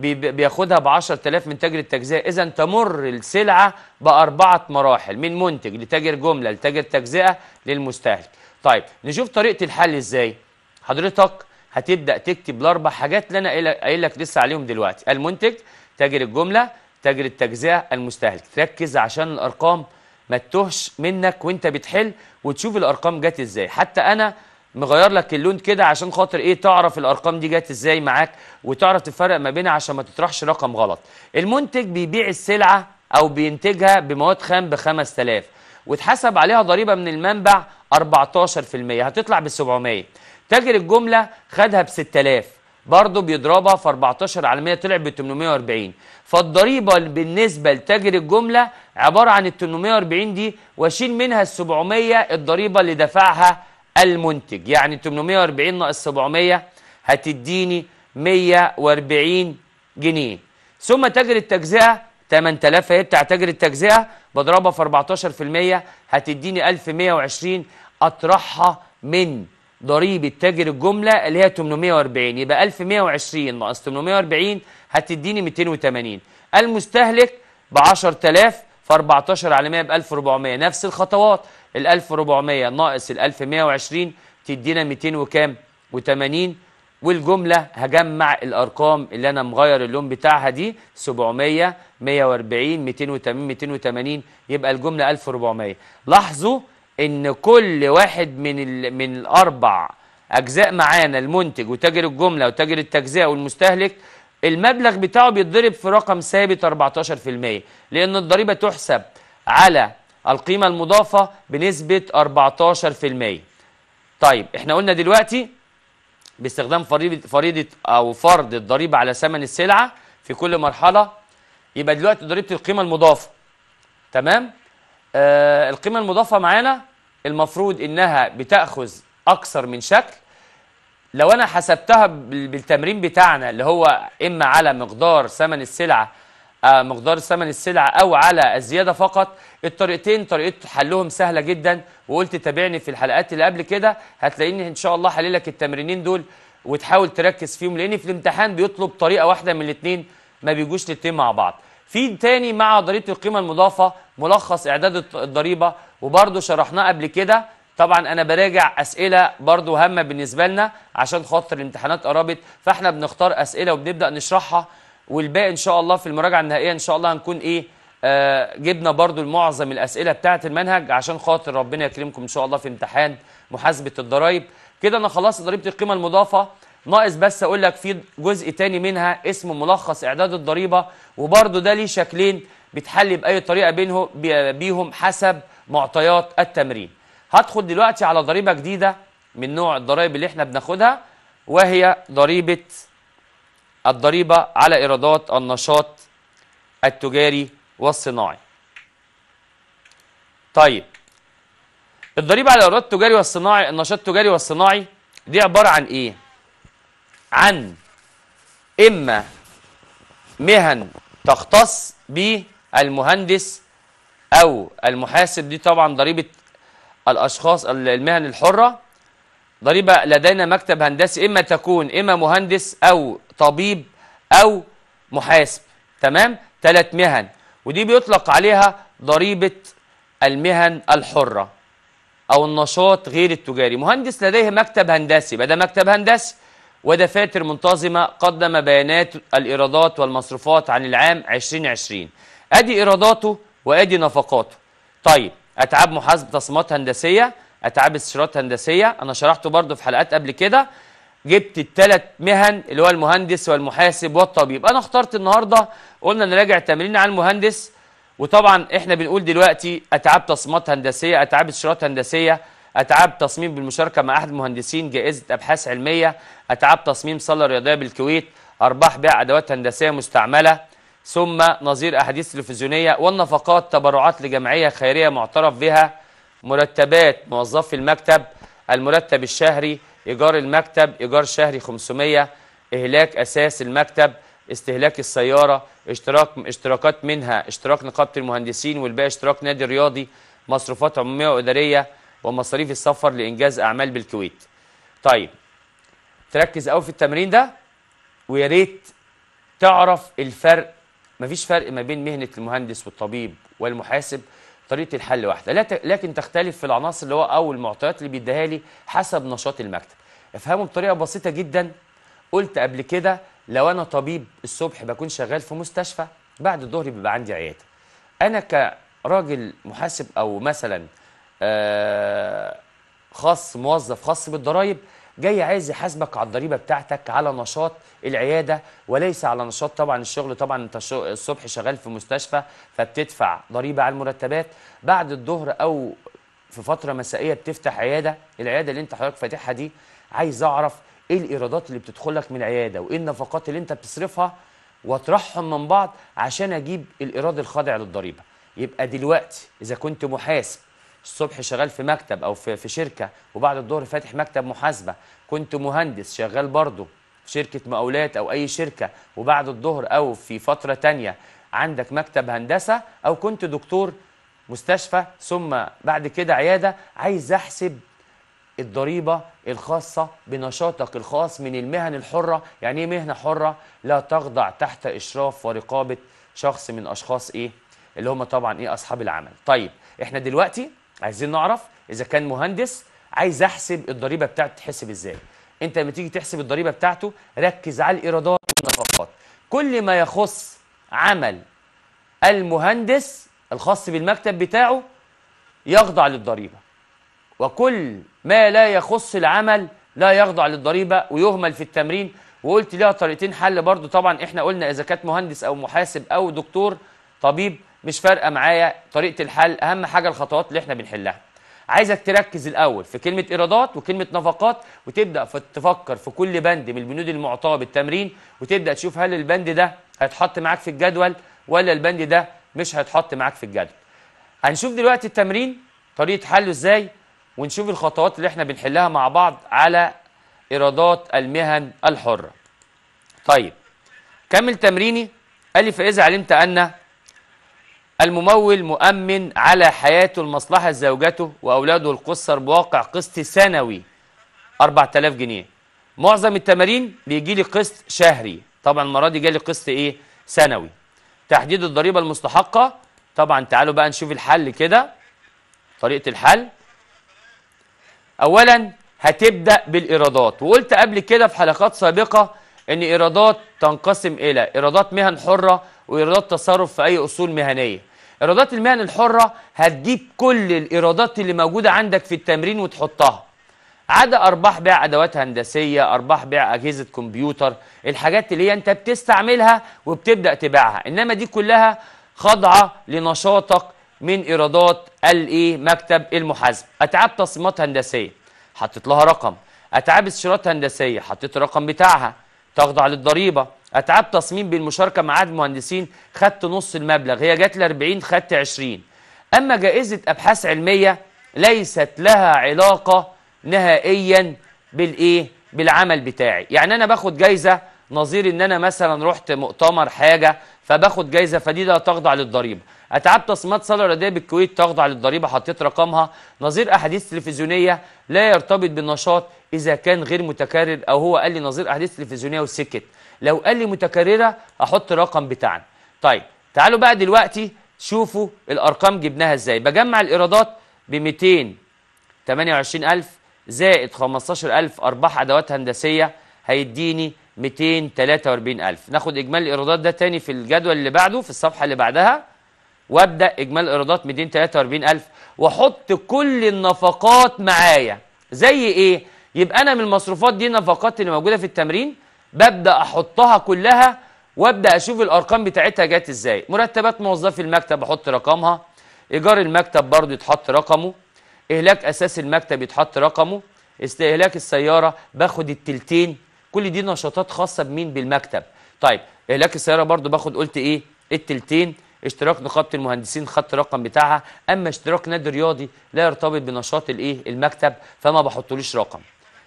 بياخدها ب 10000 من تاجر التجزئه اذا تمر السلعه باربعه مراحل من منتج لتاجر جمله لتاجر تجزئه للمستهلك طيب نشوف طريقه الحل ازاي حضرتك هتبدا تكتب الاربع حاجات اللي انا قايل لك لسه عليهم دلوقتي المنتج تاجر الجمله تاجر التجزئه المستهلك تركز عشان الارقام ما تتوهش منك وانت بتحل وتشوف الارقام جت ازاي حتى انا مغير لك اللون كده عشان خاطر ايه تعرف الارقام دي جت ازاي معاك وتعرف تفرق ما بينها عشان ما تطرحش رقم غلط المنتج بيبيع السلعه او بينتجها بمواد خام ب 5000 وتحسب عليها ضريبه من المنبع 14% هتطلع ب 700 تاجر الجمله خدها ب 6000 برضه بيضربها في 14 100 طلع ب 840 فالضريبة بالنسبة لتاجر الجملة عبارة عن ال 840 دي واشيل منها ال 700 الضريبة اللي دفعها المنتج يعني 840 ناقص 700 هتديني 140 جنيه ثم تاجر التجزئة 8000 اهي بتاع تاجر التجزئة بضربها في 14% هتديني 1120 اطرحها من ضريبة تاجر الجملة اللي هي 840 يبقى 1120 ناقص 840 هتديني 280 المستهلك ب 10000 ف 14 على 100 ب 1400 نفس الخطوات ال 1400 ناقص ال 1120 تدينا 200 وكام؟ و80 والجملة هجمع الأرقام اللي أنا مغير اللون بتاعها دي 700 140 280 280 يبقى الجملة 1400 لاحظوا إن كل واحد من من الأربع أجزاء معانا المنتج وتاجر الجملة وتاجر التجزئة والمستهلك المبلغ بتاعه بيتضرب في رقم ثابت 14% لأن الضريبة تحسب على القيمة المضافة بنسبة 14% طيب احنا قلنا دلوقتي باستخدام فريضة, فريضة أو فرض الضريبة على ثمن السلعة في كل مرحلة يبقى دلوقتي ضريبة القيمة المضافة تمام آه القيمة المضافة معانا المفروض إنها بتأخذ أكثر من شكل لو أنا حسبتها بالتمرين بتاعنا اللي هو إما على مقدار ثمن السلعة آه، مقدار ثمن السلعة أو على الزيادة فقط الطريقتين طريقة حلهم سهلة جدا وقلت تابعني في الحلقات اللي قبل كده هتلاقيني إن شاء الله حللك التمرينين دول وتحاول تركز فيهم لأن في الامتحان بيطلب طريقة واحدة من الاثنين ما بيجوش الاثنين مع بعض في تاني مع ضريبة القيمة المضافة ملخص إعداد الضريبة وبرضه شرحناه قبل كده طبعا أنا براجع أسئلة برضه هامة بالنسبة لنا عشان خاطر الامتحانات قربت فإحنا بنختار أسئلة وبنبدأ نشرحها والباقي ان شاء الله في المراجعه النهائيه ان شاء الله هنكون ايه آه جبنا برضو معظم الاسئله بتاعه المنهج عشان خاطر ربنا يكرمكم ان شاء الله في امتحان محاسبه الضرايب كده انا خلصت ضريبه القيمه المضافه ناقص بس اقول لك في جزء تاني منها اسمه ملخص اعداد الضريبه وبرضو ده ليه شكلين بتحل باي طريقه بينهم بيهم حسب معطيات التمرين هدخل دلوقتي على ضريبه جديده من نوع الضرائب اللي احنا بناخدها وهي ضريبه الضريبة على إيرادات النشاط التجاري والصناعي طيب الضريبة على إيرادات التجاري والصناعي النشاط التجاري والصناعي دي عبارة عن إيه؟ عن إما مهن تختص بالمهندس أو المحاسب دي طبعا ضريبة الأشخاص المهن الحرة ضريبة لدينا مكتب هندسي إما تكون إما مهندس أو طبيب أو محاسب تمام ثلاث مهن ودي بيطلق عليها ضريبة المهن الحرة أو النشاط غير التجاري مهندس لديه مكتب هندسي بدأ مكتب هندسي ودفاتر منتظمة قدم بيانات الإيرادات والمصروفات عن العام 2020 أدي إيراداته وأدي نفقاته طيب أتعاب محاسب تصميمات هندسية أتعاب استشارات هندسية أنا شرحته برضو في حلقات قبل كده جبت الثلاث مهن اللي هو المهندس والمحاسب والطبيب انا اخترت النهارده قلنا نراجع تمرين على المهندس وطبعا احنا بنقول دلوقتي اتعاب تصميمات هندسيه اتعاب استشارات هندسيه اتعاب تصميم بالمشاركه مع احد المهندسين جائزه ابحاث علميه اتعاب تصميم صاله رياضيه بالكويت ارباح بيع ادوات هندسيه مستعمله ثم نظير احاديث تلفزيونيه والنفقات تبرعات لجمعيه خيريه معترف بها مرتبات موظفي المكتب المرتب الشهري إيجار المكتب إيجار شهري 500 إهلاك أساس المكتب استهلاك السيارة اشتراك اشتراكات منها اشتراك نقابة المهندسين والباقي اشتراك نادي رياضي مصروفات عمومية وإدارية ومصاريف السفر لإنجاز أعمال بالكويت طيب تركز قوي في التمرين ده ويا ريت تعرف الفرق مفيش فرق ما بين مهنة المهندس والطبيب والمحاسب طريقة الحل واحدة لكن تختلف في العناصر اللي هو أو المعطيات اللي بيديها لي حسب نشاط المكتب افهمه بطريقه بسيطه جدا قلت قبل كده لو انا طبيب الصبح بكون شغال في مستشفى بعد الظهر بيبقى عندي عياده انا كراجل محاسب او مثلا آه، خاص موظف خاص بالضرايب جاي عايز يحاسبك على الضريبه بتاعتك على نشاط العياده وليس على نشاط طبعا الشغل طبعا انت الصبح شغال في مستشفى فبتدفع ضريبه على المرتبات بعد الظهر او في فتره مسائيه بتفتح عياده العياده اللي انت حضرتك فاتحها دي عايز اعرف ايه الايرادات اللي بتدخلك من العياده وايه النفقات اللي انت بتصرفها واطرحهم من بعض عشان اجيب الايراد الخاضع للضريبه يبقى دلوقتي اذا كنت محاسب الصبح شغال في مكتب او في, في شركه وبعد الظهر فاتح مكتب محاسبه كنت مهندس شغال برضه في شركه مقاولات او اي شركه وبعد الظهر او في فتره تانية عندك مكتب هندسه او كنت دكتور مستشفى ثم بعد كده عياده عايز احسب الضريبة الخاصة بنشاطك الخاص من المهن الحرة يعني ايه مهنة حرة لا تخضع تحت إشراف ورقابة شخص من أشخاص إيه اللي هم طبعا إيه أصحاب العمل طيب إحنا دلوقتي عايزين نعرف إذا كان مهندس عايز أحسب الضريبة بتاعته تحسب إزاي أنت لما تيجي تحسب الضريبة بتاعته ركز على الإيرادات والنفقات كل ما يخص عمل المهندس الخاص بالمكتب بتاعه يخضع للضريبه وكل ما لا يخص العمل لا يخضع للضريبة ويهمل في التمرين وقلت ليها طريقتين حل برضو طبعا احنا قلنا اذا كانت مهندس او محاسب او دكتور طبيب مش فارقه معايا طريقه الحل اهم حاجه الخطوات اللي احنا بنحلها عايزك تركز الاول في كلمه ايرادات وكلمه نفقات وتبدا تفكر في كل بند من البنود المعطاه بالتمرين وتبدا تشوف هل البند ده هيتحط معاك في الجدول ولا البند ده مش هيتحط معاك في الجدول هنشوف دلوقتي التمرين طريقه حله ازاي ونشوف الخطوات اللي احنا بنحلها مع بعض على إيرادات المهن الحرة طيب كمل تمريني قال لي فإذا علمت أن الممول مؤمن على حياته المصلحة زوجته وأولاده القصر بواقع قسط سنوي 4000 جنيه معظم التمارين بيجي لي قسط شهري طبعا المرة دي جالي قسط إيه سنوي تحديد الضريبة المستحقة طبعا تعالوا بقى نشوف الحل كده طريقة الحل أولا هتبدأ بالإيرادات وقلت قبل كده في حلقات سابقة أن إيرادات تنقسم إلى إيرادات مهن حرة وإيرادات تصرف في أي أصول مهنية إيرادات المهن الحرة هتجيب كل الإيرادات اللي موجودة عندك في التمرين وتحطها عدا أرباح بيع أدوات هندسية أرباح بيع أجهزة كمبيوتر الحاجات اللي هي أنت بتستعملها وبتبدأ تبيعها إنما دي كلها خاضعة لنشاطك من ايرادات الايه مكتب المحاسب اتعاب تصميمات هندسيه حطيت لها رقم اتعاب استشارات هندسيه حطيت الرقم بتاعها تخضع للضريبه اتعاب تصميم بالمشاركه مع عدد مهندسين خدت نص المبلغ هي جات لي 40 خدت 20 اما جائزه ابحاث علميه ليست لها علاقه نهائيا بالايه بالعمل بتاعي يعني انا باخد جايزه نظير ان انا مثلا رحت مؤتمر حاجه فباخد جايزه فدي لا تخضع للضريبه أتعاب تصميمات صالة رياضية بالكويت تخضع للضريبة حطيت رقمها نظير أحاديث تلفزيونية لا يرتبط بالنشاط إذا كان غير متكرر أو هو قال لي نظير أحاديث تلفزيونية وسكت لو قال لي متكررة أحط رقم بتاعنا طيب تعالوا بقى دلوقتي شوفوا الأرقام جبناها إزاي بجمع الإيرادات ب 228000 زائد 15000 أرباح أدوات هندسية هيديني 243000 ناخد إجمالي الإيرادات ده تاني في الجدول اللي بعده في الصفحة اللي بعدها وابدا اجمال ايرادات 243000 واحط كل النفقات معايا زي ايه يبقى انا من المصروفات دي النفقات اللي موجوده في التمرين ببدا احطها كلها وابدا اشوف الارقام بتاعتها جت ازاي مرتبات موظفي المكتب احط رقمها ايجار المكتب برضه يتحط رقمه اهلاك اساس المكتب يتحط رقمه استهلاك السياره باخد التلتين كل دي نشاطات خاصه بمين بالمكتب طيب اهلاك السياره برضه باخد قلت ايه التلتين اشتراك نقابه المهندسين خط الرقم بتاعها اما اشتراك نادي رياضي لا يرتبط بنشاط الايه المكتب فما بحطلوش رقم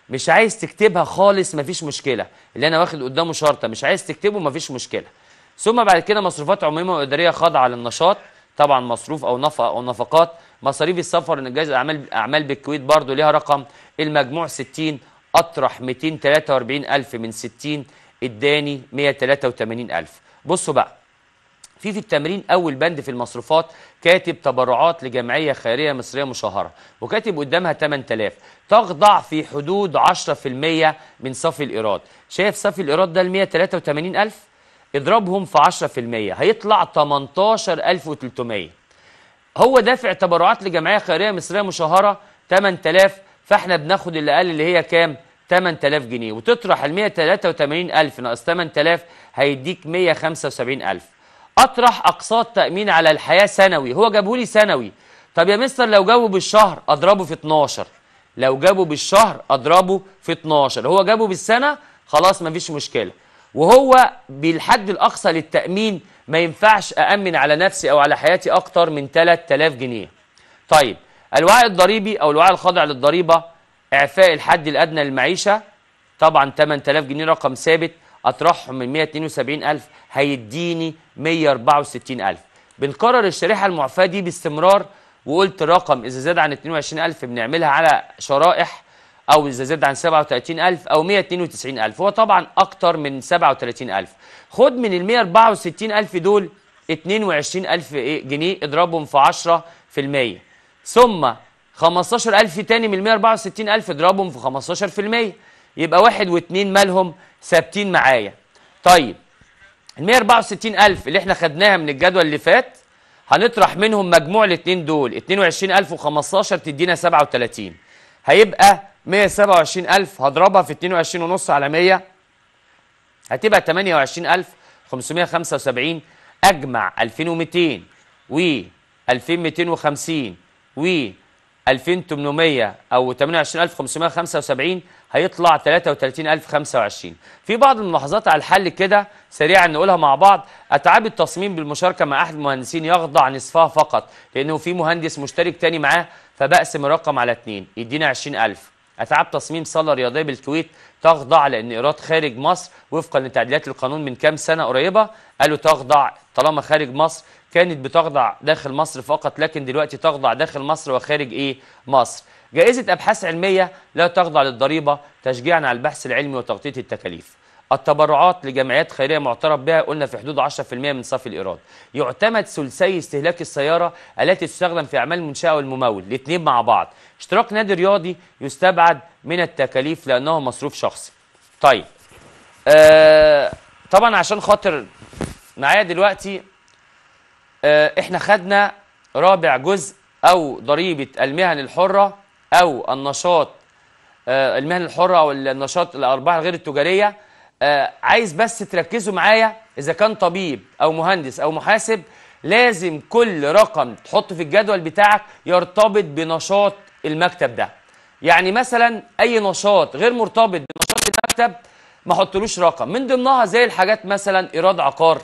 مش عايز تكتبها خالص مفيش مشكله اللي انا واخد قدامه شرطه مش عايز تكتبه مفيش مشكله ثم بعد كده مصروفات عموميه واداريه خاضعه للنشاط طبعا مصروف او نفقه او نفقات مصاريف السفر لجائزه جائزه اعمال بالكويت برضو ليها رقم المجموع 60 اطرح 243000 من 60 اداني 183000 بصوا بقى في في التمرين اول بند في المصروفات كاتب تبرعات لجمعيه خيريه مصريه مشهره وكاتب قدامها 8000 تخضع في حدود 10% من صافي الايراد شايف صافي الايراد ده ال 183000 اضربهم في 10% هيطلع 18300 هو دافع تبرعات لجمعيه خيريه مصريه مشهره 8000 فاحنا بناخد اللي قال اللي هي كام 8000 جنيه وتطرح ال 183000 ناقص 8000 هيديك 175000 اطرح اقساط تامين على الحياه سنوي هو جابه لي سنوي طب يا مستر لو جابه بالشهر اضربه في 12 لو جابه بالشهر اضربه في 12 هو جابه بالسنه خلاص مفيش مشكله وهو بالحد الاقصى للتامين ما ينفعش أأمن على نفسي أو على حياتي أكتر من 3000 جنيه طيب الوعي الضريبي أو الوعي الخاضع للضريبة إعفاء الحد الأدنى للمعيشة طبعا 8000 جنيه رقم ثابت اطرحهم من 172000 هيديني 164000 بنكرر الشريحه المعفاه دي باستمرار وقلت الرقم اذا زاد عن 22000 بنعملها على شرائح او اذا زاد عن 37000 او 192000 هو طبعا اكتر من 37000 خد من ال 164000 دول 22000 جنيه اضربهم في 10% ثم 15000 تاني من ال 164000 اضربهم في 15% يبقى واحد واتنين مالهم ثابتين معايا طيب ال 164000 اللي احنا خدناها من الجدول اللي فات هنطرح منهم مجموع الاثنين دول 22000 و15 تدينا 37 هيبقى 127000 هضربها في 22 ونص على 100 هتبقى 28575 اجمع 2200 و 2250 و 2800 او 28575 هيطلع 33025 في بعض الملاحظات على الحل كده سريعا نقولها مع بعض اتعاب التصميم بالمشاركه مع احد المهندسين يخضع نصفها فقط لانه في مهندس مشترك تاني معاه فبقسم الرقم على اثنين يدينا 20000 اتعاب تصميم صاله رياضيه بالكويت تخضع لان ايراد خارج مصر وفقا لتعديلات القانون من كام سنه قريبه قالوا تخضع طالما خارج مصر كانت بتخضع داخل مصر فقط لكن دلوقتي تخضع داخل مصر وخارج ايه مصر جائزة أبحاث علمية لا تخضع للضريبة تشجيعا على البحث العلمي وتغطية التكاليف التبرعات لجمعيات خيريه معترف بها قلنا في حدود 10% من صافي الايراد يعتمد ثلثي استهلاك السياره التي تستخدم في اعمال المنشاه والممول الاثنين مع بعض اشتراك نادي رياضي يستبعد من التكاليف لانه مصروف شخصي طيب آه طبعا عشان خاطر معايا دلوقتي آه احنا خدنا رابع جزء او ضريبه المهن الحره او النشاط آه، المهن الحره او النشاط الارباح غير التجاريه آه، عايز بس تركزوا معايا اذا كان طبيب او مهندس او محاسب لازم كل رقم تحطه في الجدول بتاعك يرتبط بنشاط المكتب ده يعني مثلا اي نشاط غير مرتبط بنشاط المكتب ما حطلوش رقم من ضمنها زي الحاجات مثلا ايراد عقار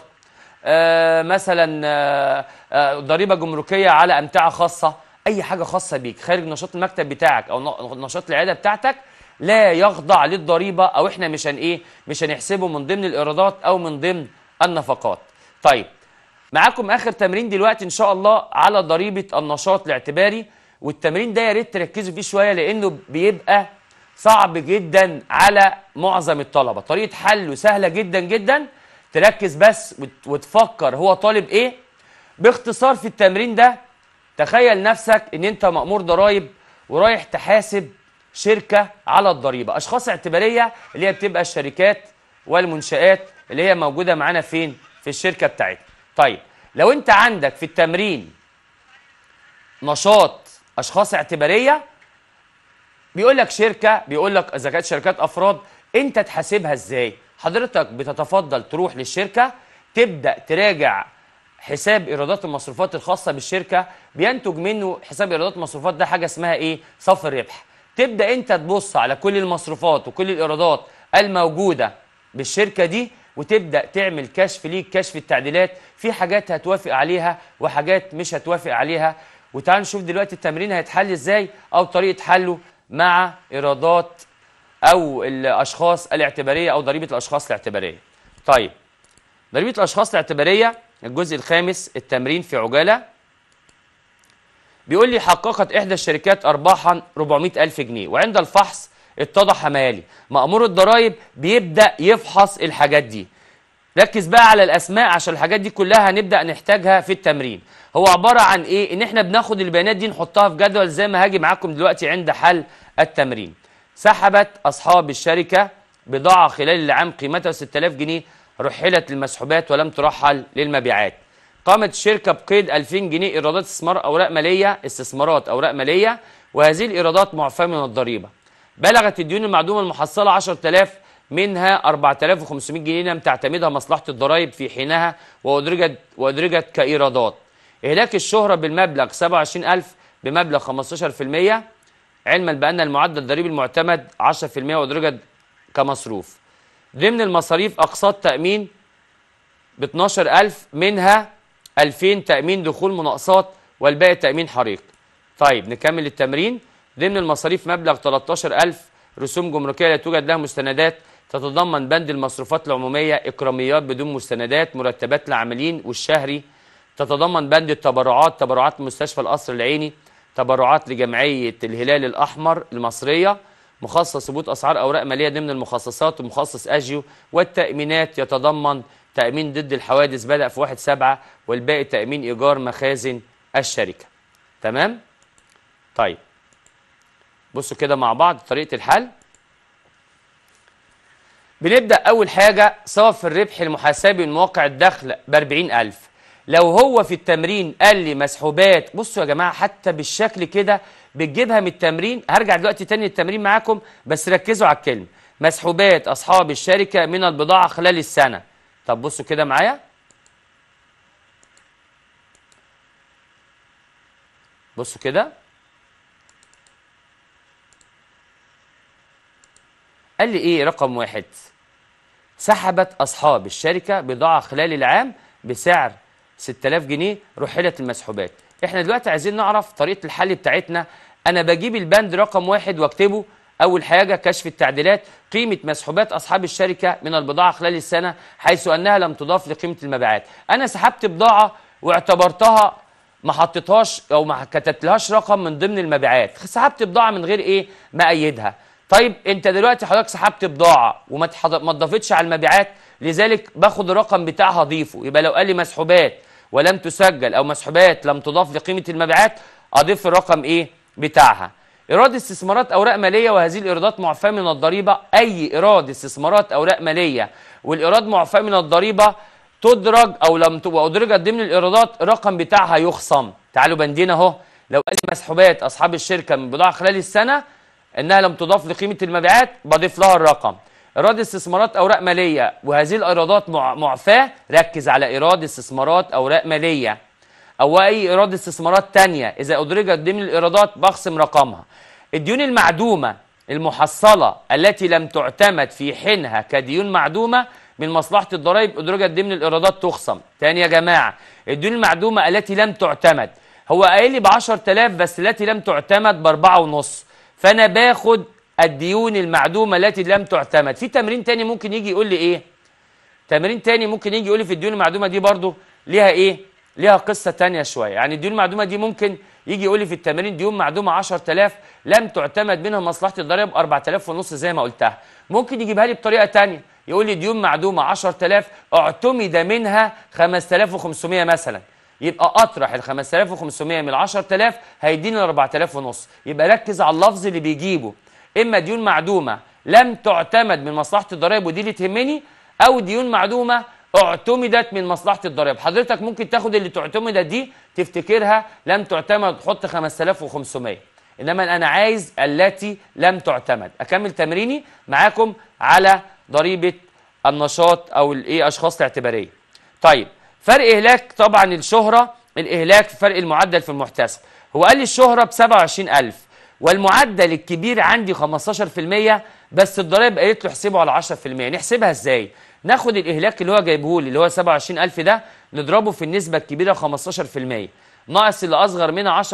آه مثلا آه آه ضريبه جمركيه على امتعه خاصه اي حاجه خاصه بيك خارج نشاط المكتب بتاعك او نشاط العياده بتاعتك لا يخضع للضريبه او احنا مش هن ايه مش هنحسبه من ضمن الايرادات او من ضمن النفقات طيب معاكم اخر تمرين دلوقتي ان شاء الله على ضريبه النشاط الاعتباري والتمرين ده يا ريت تركزوا فيه شويه لانه بيبقى صعب جدا على معظم الطلبه طريقه حله سهله جدا جدا تركز بس وتفكر هو طالب ايه باختصار في التمرين ده تخيل نفسك ان انت مأمور ضرائب ورايح تحاسب شركة على الضريبة أشخاص اعتبارية اللي هي بتبقى الشركات والمنشآت اللي هي موجودة معانا فين في الشركة بتاعتنا طيب لو انت عندك في التمرين نشاط أشخاص اعتبارية بيقول لك شركة بيقول لك إذا كانت شركات أفراد أنت تحاسبها إزاي حضرتك بتتفضل تروح للشركة تبدأ تراجع حساب ايرادات المصروفات الخاصه بالشركه بينتج منه حساب ايرادات المصروفات ده حاجه اسمها ايه صف الربح تبدا انت تبص على كل المصروفات وكل الايرادات الموجوده بالشركه دي وتبدا تعمل كشف ليك كشف التعديلات في حاجات هتوافق عليها وحاجات مش هتوافق عليها وتعال نشوف دلوقتي التمرين هيتحل ازاي او طريقه حله مع ايرادات او الاشخاص الاعتباريه او ضريبه الاشخاص الاعتباريه طيب ضريبه الاشخاص الاعتباريه الجزء الخامس التمرين في عجالة بيقول لي حققت إحدى الشركات أرباحا 400 ألف جنيه وعند الفحص اتضح ما يلي مأمور الضرائب بيبدأ يفحص الحاجات دي ركز بقى على الأسماء عشان الحاجات دي كلها هنبدأ نحتاجها في التمرين هو عبارة عن إيه؟ إن إحنا بناخد البيانات دي نحطها في جدول زي ما هاجي معاكم دلوقتي عند حل التمرين سحبت أصحاب الشركة بضاعة خلال العام قيمتها 6000 جنيه رحلت للمسحوبات ولم ترحل للمبيعات قامت الشركة بقيد 2000 جنيه إيرادات استثمار أوراق مالية استثمارات أوراق مالية وهذه الإيرادات معفاة من الضريبة بلغت الديون المعدومة المحصلة 10000 منها 4500 جنيه لم تعتمدها مصلحة الضرائب في حينها وأدرجت, وأدرجت كإيرادات إهلاك الشهرة بالمبلغ 27000 بمبلغ 15% علما بأن المعدل الضريبي المعتمد 10% وأدرجت كمصروف ضمن المصاريف أقساط تأمين ب 12000 منها 2000 تأمين دخول مناقصات والباقي تأمين حريق طيب نكمل التمرين ضمن المصاريف مبلغ 13000 رسوم جمركية لا توجد لها مستندات تتضمن بند المصروفات العمومية إكراميات بدون مستندات مرتبات العاملين والشهري تتضمن بند التبرعات تبرعات مستشفى القصر العيني تبرعات لجمعية الهلال الأحمر المصرية مخصص ثبوت أسعار أوراق مالية ضمن المخصصات ومخصص أجيو والتأمينات يتضمن تأمين ضد الحوادث بدأ في 1 7 والباقي تأمين إيجار مخازن الشركة تمام؟ طيب بصوا كده مع بعض طريقة الحل بنبدأ أول حاجة صافي الربح المحاسبي من مواقع الدخل ب 40000 لو هو في التمرين قال لي مسحوبات بصوا يا جماعه حتى بالشكل كده بتجيبها من التمرين هرجع دلوقتي تاني التمرين معاكم بس ركزوا على الكلمه مسحوبات اصحاب الشركه من البضاعه خلال السنه طب بصوا كده معايا بصوا كده قال لي ايه رقم واحد سحبت اصحاب الشركه بضاعه خلال العام بسعر 6000 جنيه روح حلة المسحوبات احنا دلوقتي عايزين نعرف طريقه الحل بتاعتنا انا بجيب البند رقم واحد واكتبه اول حاجه كشف التعديلات قيمه مسحوبات اصحاب الشركه من البضاعه خلال السنه حيث انها لم تضاف لقيمه المبيعات انا سحبت بضاعه واعتبرتها ما حطيتهاش او ما كتبتلهاش رقم من ضمن المبيعات سحبت بضاعه من غير ايه ما ايدها طيب انت دلوقتي حضرتك سحبت بضاعه وما اتضافتش على المبيعات لذلك باخد الرقم بتاعها اضيفه يبقى لو قال لي مسحوبات ولم تسجل أو مسحوبات لم تضاف لقيمة المبيعات أضيف الرقم إيه بتاعها إيراد استثمارات أوراق مالية وهذه الإيرادات معفاة من الضريبة أي إيراد استثمارات أوراق مالية والإيراد معفاة من الضريبة تدرج أو لم تبقى أدرجت ضمن الإيرادات الرقم بتاعها يخصم تعالوا بندينا أهو لو قال مسحوبات أصحاب الشركة من بضاعة خلال السنة إنها لم تضاف لقيمة المبيعات بضيف لها الرقم ايراد استثمارات اوراق ماليه وهذه الايرادات معفاه ركز على ايراد استثمارات اوراق ماليه او اي ايراد استثمارات تانية اذا ادرجت ضمن الايرادات بخصم رقمها الديون المعدومه المحصله التي لم تعتمد في حينها كديون معدومه من مصلحه الضرائب ادرجت ضمن الايرادات تخصم تاني يا جماعه الديون المعدومه التي لم تعتمد هو قايل لي ب 10000 بس التي لم تعتمد ب 4.5 فانا باخد الديون المعدومة التي لم تعتمد في تمرين تاني ممكن يجي يقول لي ايه تمرين تاني ممكن يجي يقول لي في الديون المعدومة دي برضو ليها ايه ليها قصة تانية شوية يعني الديون المعدومة دي ممكن يجي يقول لي في التمرين ديون معدومة 10000 لم تعتمد منها مصلحة الضريبة ب 4000 ونص زي ما قلتها ممكن يجيبها لي بطريقة تانية يقول لي ديون معدومة 10000 اعتمد منها 5500 مثلا يبقى اطرح ال 5500 من 10000 هيديني ال 4000 ونص يبقى ركز على اللفظ اللي بيجيبه إما ديون معدومة لم تعتمد من مصلحة الضرائب ودي اللي تهمني أو ديون معدومة اعتمدت من مصلحة الضرائب حضرتك ممكن تاخد اللي تعتمدت دي تفتكرها لم تعتمد تحط 5500 إنما أنا عايز التي لم تعتمد أكمل تمريني معاكم على ضريبة النشاط أو الإيه أشخاص الاعتبارية طيب فرق إهلاك طبعا الشهرة الإهلاك في فرق المعدل في المحتسب هو قال لي الشهرة ب 27000 والمعدل الكبير عندي 15% بس الضرايب قالت له احسبه على 10% نحسبها يعني ازاي ناخد الاهلاك اللي هو جايبه لي اللي هو 27000 ده نضربه في النسبه الكبيره 15% ناقص اللي اصغر منها 10%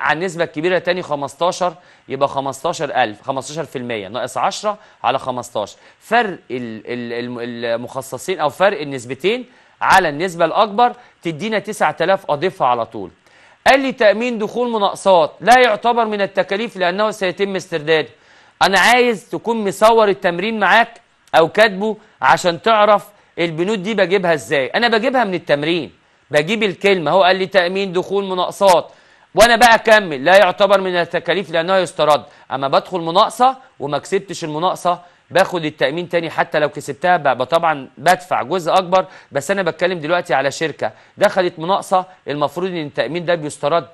على النسبه الكبيره تاني 15 يبقى 15000 15% ناقص 10 على 15 فرق المخصصين او فرق النسبتين على النسبه الاكبر تدينا 9000 اضيفها على طول قال لي تأمين دخول مناقصات لا يعتبر من التكاليف لأنه سيتم استرداده أنا عايز تكون مصور التمرين معاك أو كاتبه عشان تعرف البنود دي بجيبها إزاي أنا بجيبها من التمرين بجيب الكلمة هو قال لي تأمين دخول مناقصات وانا بقى اكمل لا يعتبر من التكاليف لانه يسترد اما بدخل مناقصه وما كسبتش المناقصه باخد التامين تاني حتى لو كسبتها طبعا بدفع جزء اكبر بس انا بتكلم دلوقتي على شركه دخلت مناقصه المفروض ان التامين ده بيسترد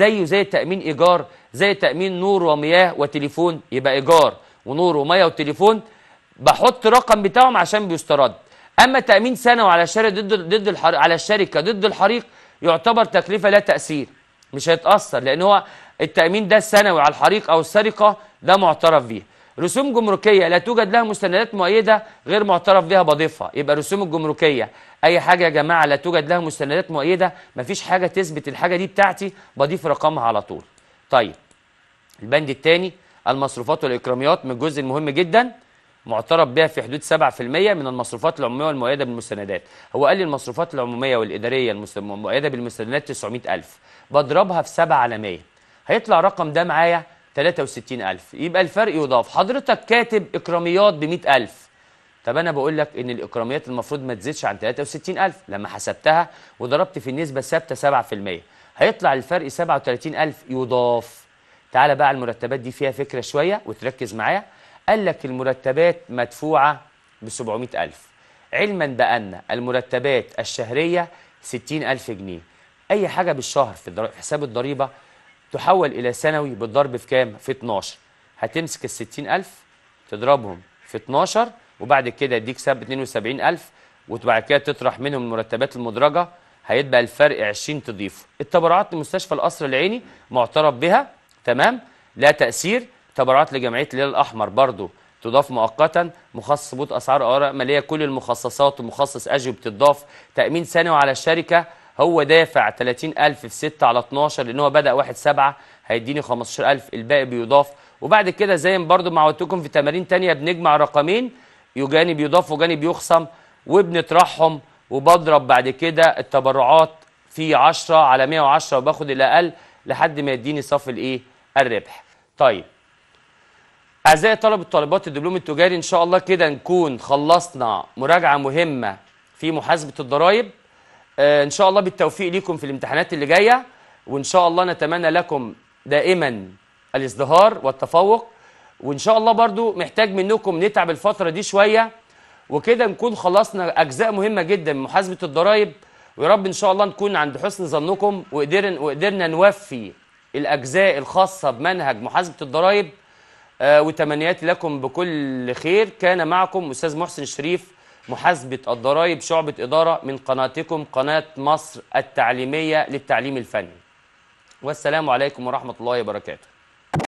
زيه زي تامين ايجار زي تامين نور ومياه وتليفون يبقى ايجار ونور ومياه وتليفون بحط رقم بتاعهم عشان بيسترد اما تامين سنوي على الشركه ضد ضد على الشركه ضد الحريق يعتبر تكلفه لا تاثير مش هيتاثر لان هو التامين ده السنوي على الحريق او السرقه ده معترف بيه رسوم جمركية لا توجد لها مستندات مؤيدة غير معترف بها بضيفها يبقى رسوم الجمركية أي حاجة يا جماعة لا توجد لها مستندات مؤيدة مفيش حاجة تثبت الحاجة دي بتاعتي بضيف رقمها على طول طيب البند الثاني المصروفات والإكراميات من الجزء المهم جدا معترف بها في حدود 7% من المصروفات العمومية والمؤيدة بالمستندات هو قال لي المصروفات العمومية والإدارية المؤيدة بالمستندات 900000 بضربها في 7 على 100 هيطلع رقم ده معايا 63000 يبقى الفرق يضاف حضرتك كاتب اكراميات ب 100000 طب انا بقول لك ان الاكراميات المفروض ما تزيدش عن 63000 لما حسبتها وضربت في النسبه الثابته 7% هيطلع الفرق 37000 يضاف تعال بقى على المرتبات دي فيها فكره شويه وتركز معايا قال لك المرتبات مدفوعه ب 700000 علما بان المرتبات الشهريه 60000 جنيه اي حاجه بالشهر في حساب الضريبه تحول إلى سنوي بالضرب في كام؟ في 12 هتمسك ال 60000 تضربهم في 12 وبعد كده يديك 72000 وبعد كده تطرح منهم المرتبات المدرجة هيبقى الفرق 20 تضيفه التبرعات لمستشفى القصر العيني معترف بها تمام لا تأثير تبرعات لجمعية الهلال الأحمر برضو تضاف مؤقتا مخصص بوت اسعار اراء ماليه كل المخصصات ومخصص اجوبه بتضاف تامين سنوي على الشركه هو دافع 30000 في 6 على 12 لان هو بدا 1 7 هيديني 15000 الباقي بيضاف وبعد كده زي ما برضو ما عودتكم في تمارين تانية بنجمع رقمين يجاني بيضاف وجاني بيخصم وبنطرحهم وبضرب بعد كده التبرعات في 10 على 110 وباخد الاقل لحد ما يديني صافي الايه الربح طيب اعزائي طلبه طالبات الدبلوم التجاري ان شاء الله كده نكون خلصنا مراجعه مهمه في محاسبه الضرائب آه، ان شاء الله بالتوفيق ليكم في الامتحانات اللي جايه وان شاء الله نتمنى لكم دائما الازدهار والتفوق وان شاء الله برضو محتاج منكم نتعب الفتره دي شويه وكده نكون خلصنا اجزاء مهمه جدا من محاسبه الضرائب ويا رب ان شاء الله نكون عند حسن ظنكم وقدرنا وقدرنا نوفي الاجزاء الخاصه بمنهج محاسبه الضرائب آه وتمنياتي لكم بكل خير كان معكم استاذ محسن شريف محاسبة الضرائب شعبة إدارة من قناتكم قناة مصر التعليمية للتعليم الفني والسلام عليكم ورحمة الله وبركاته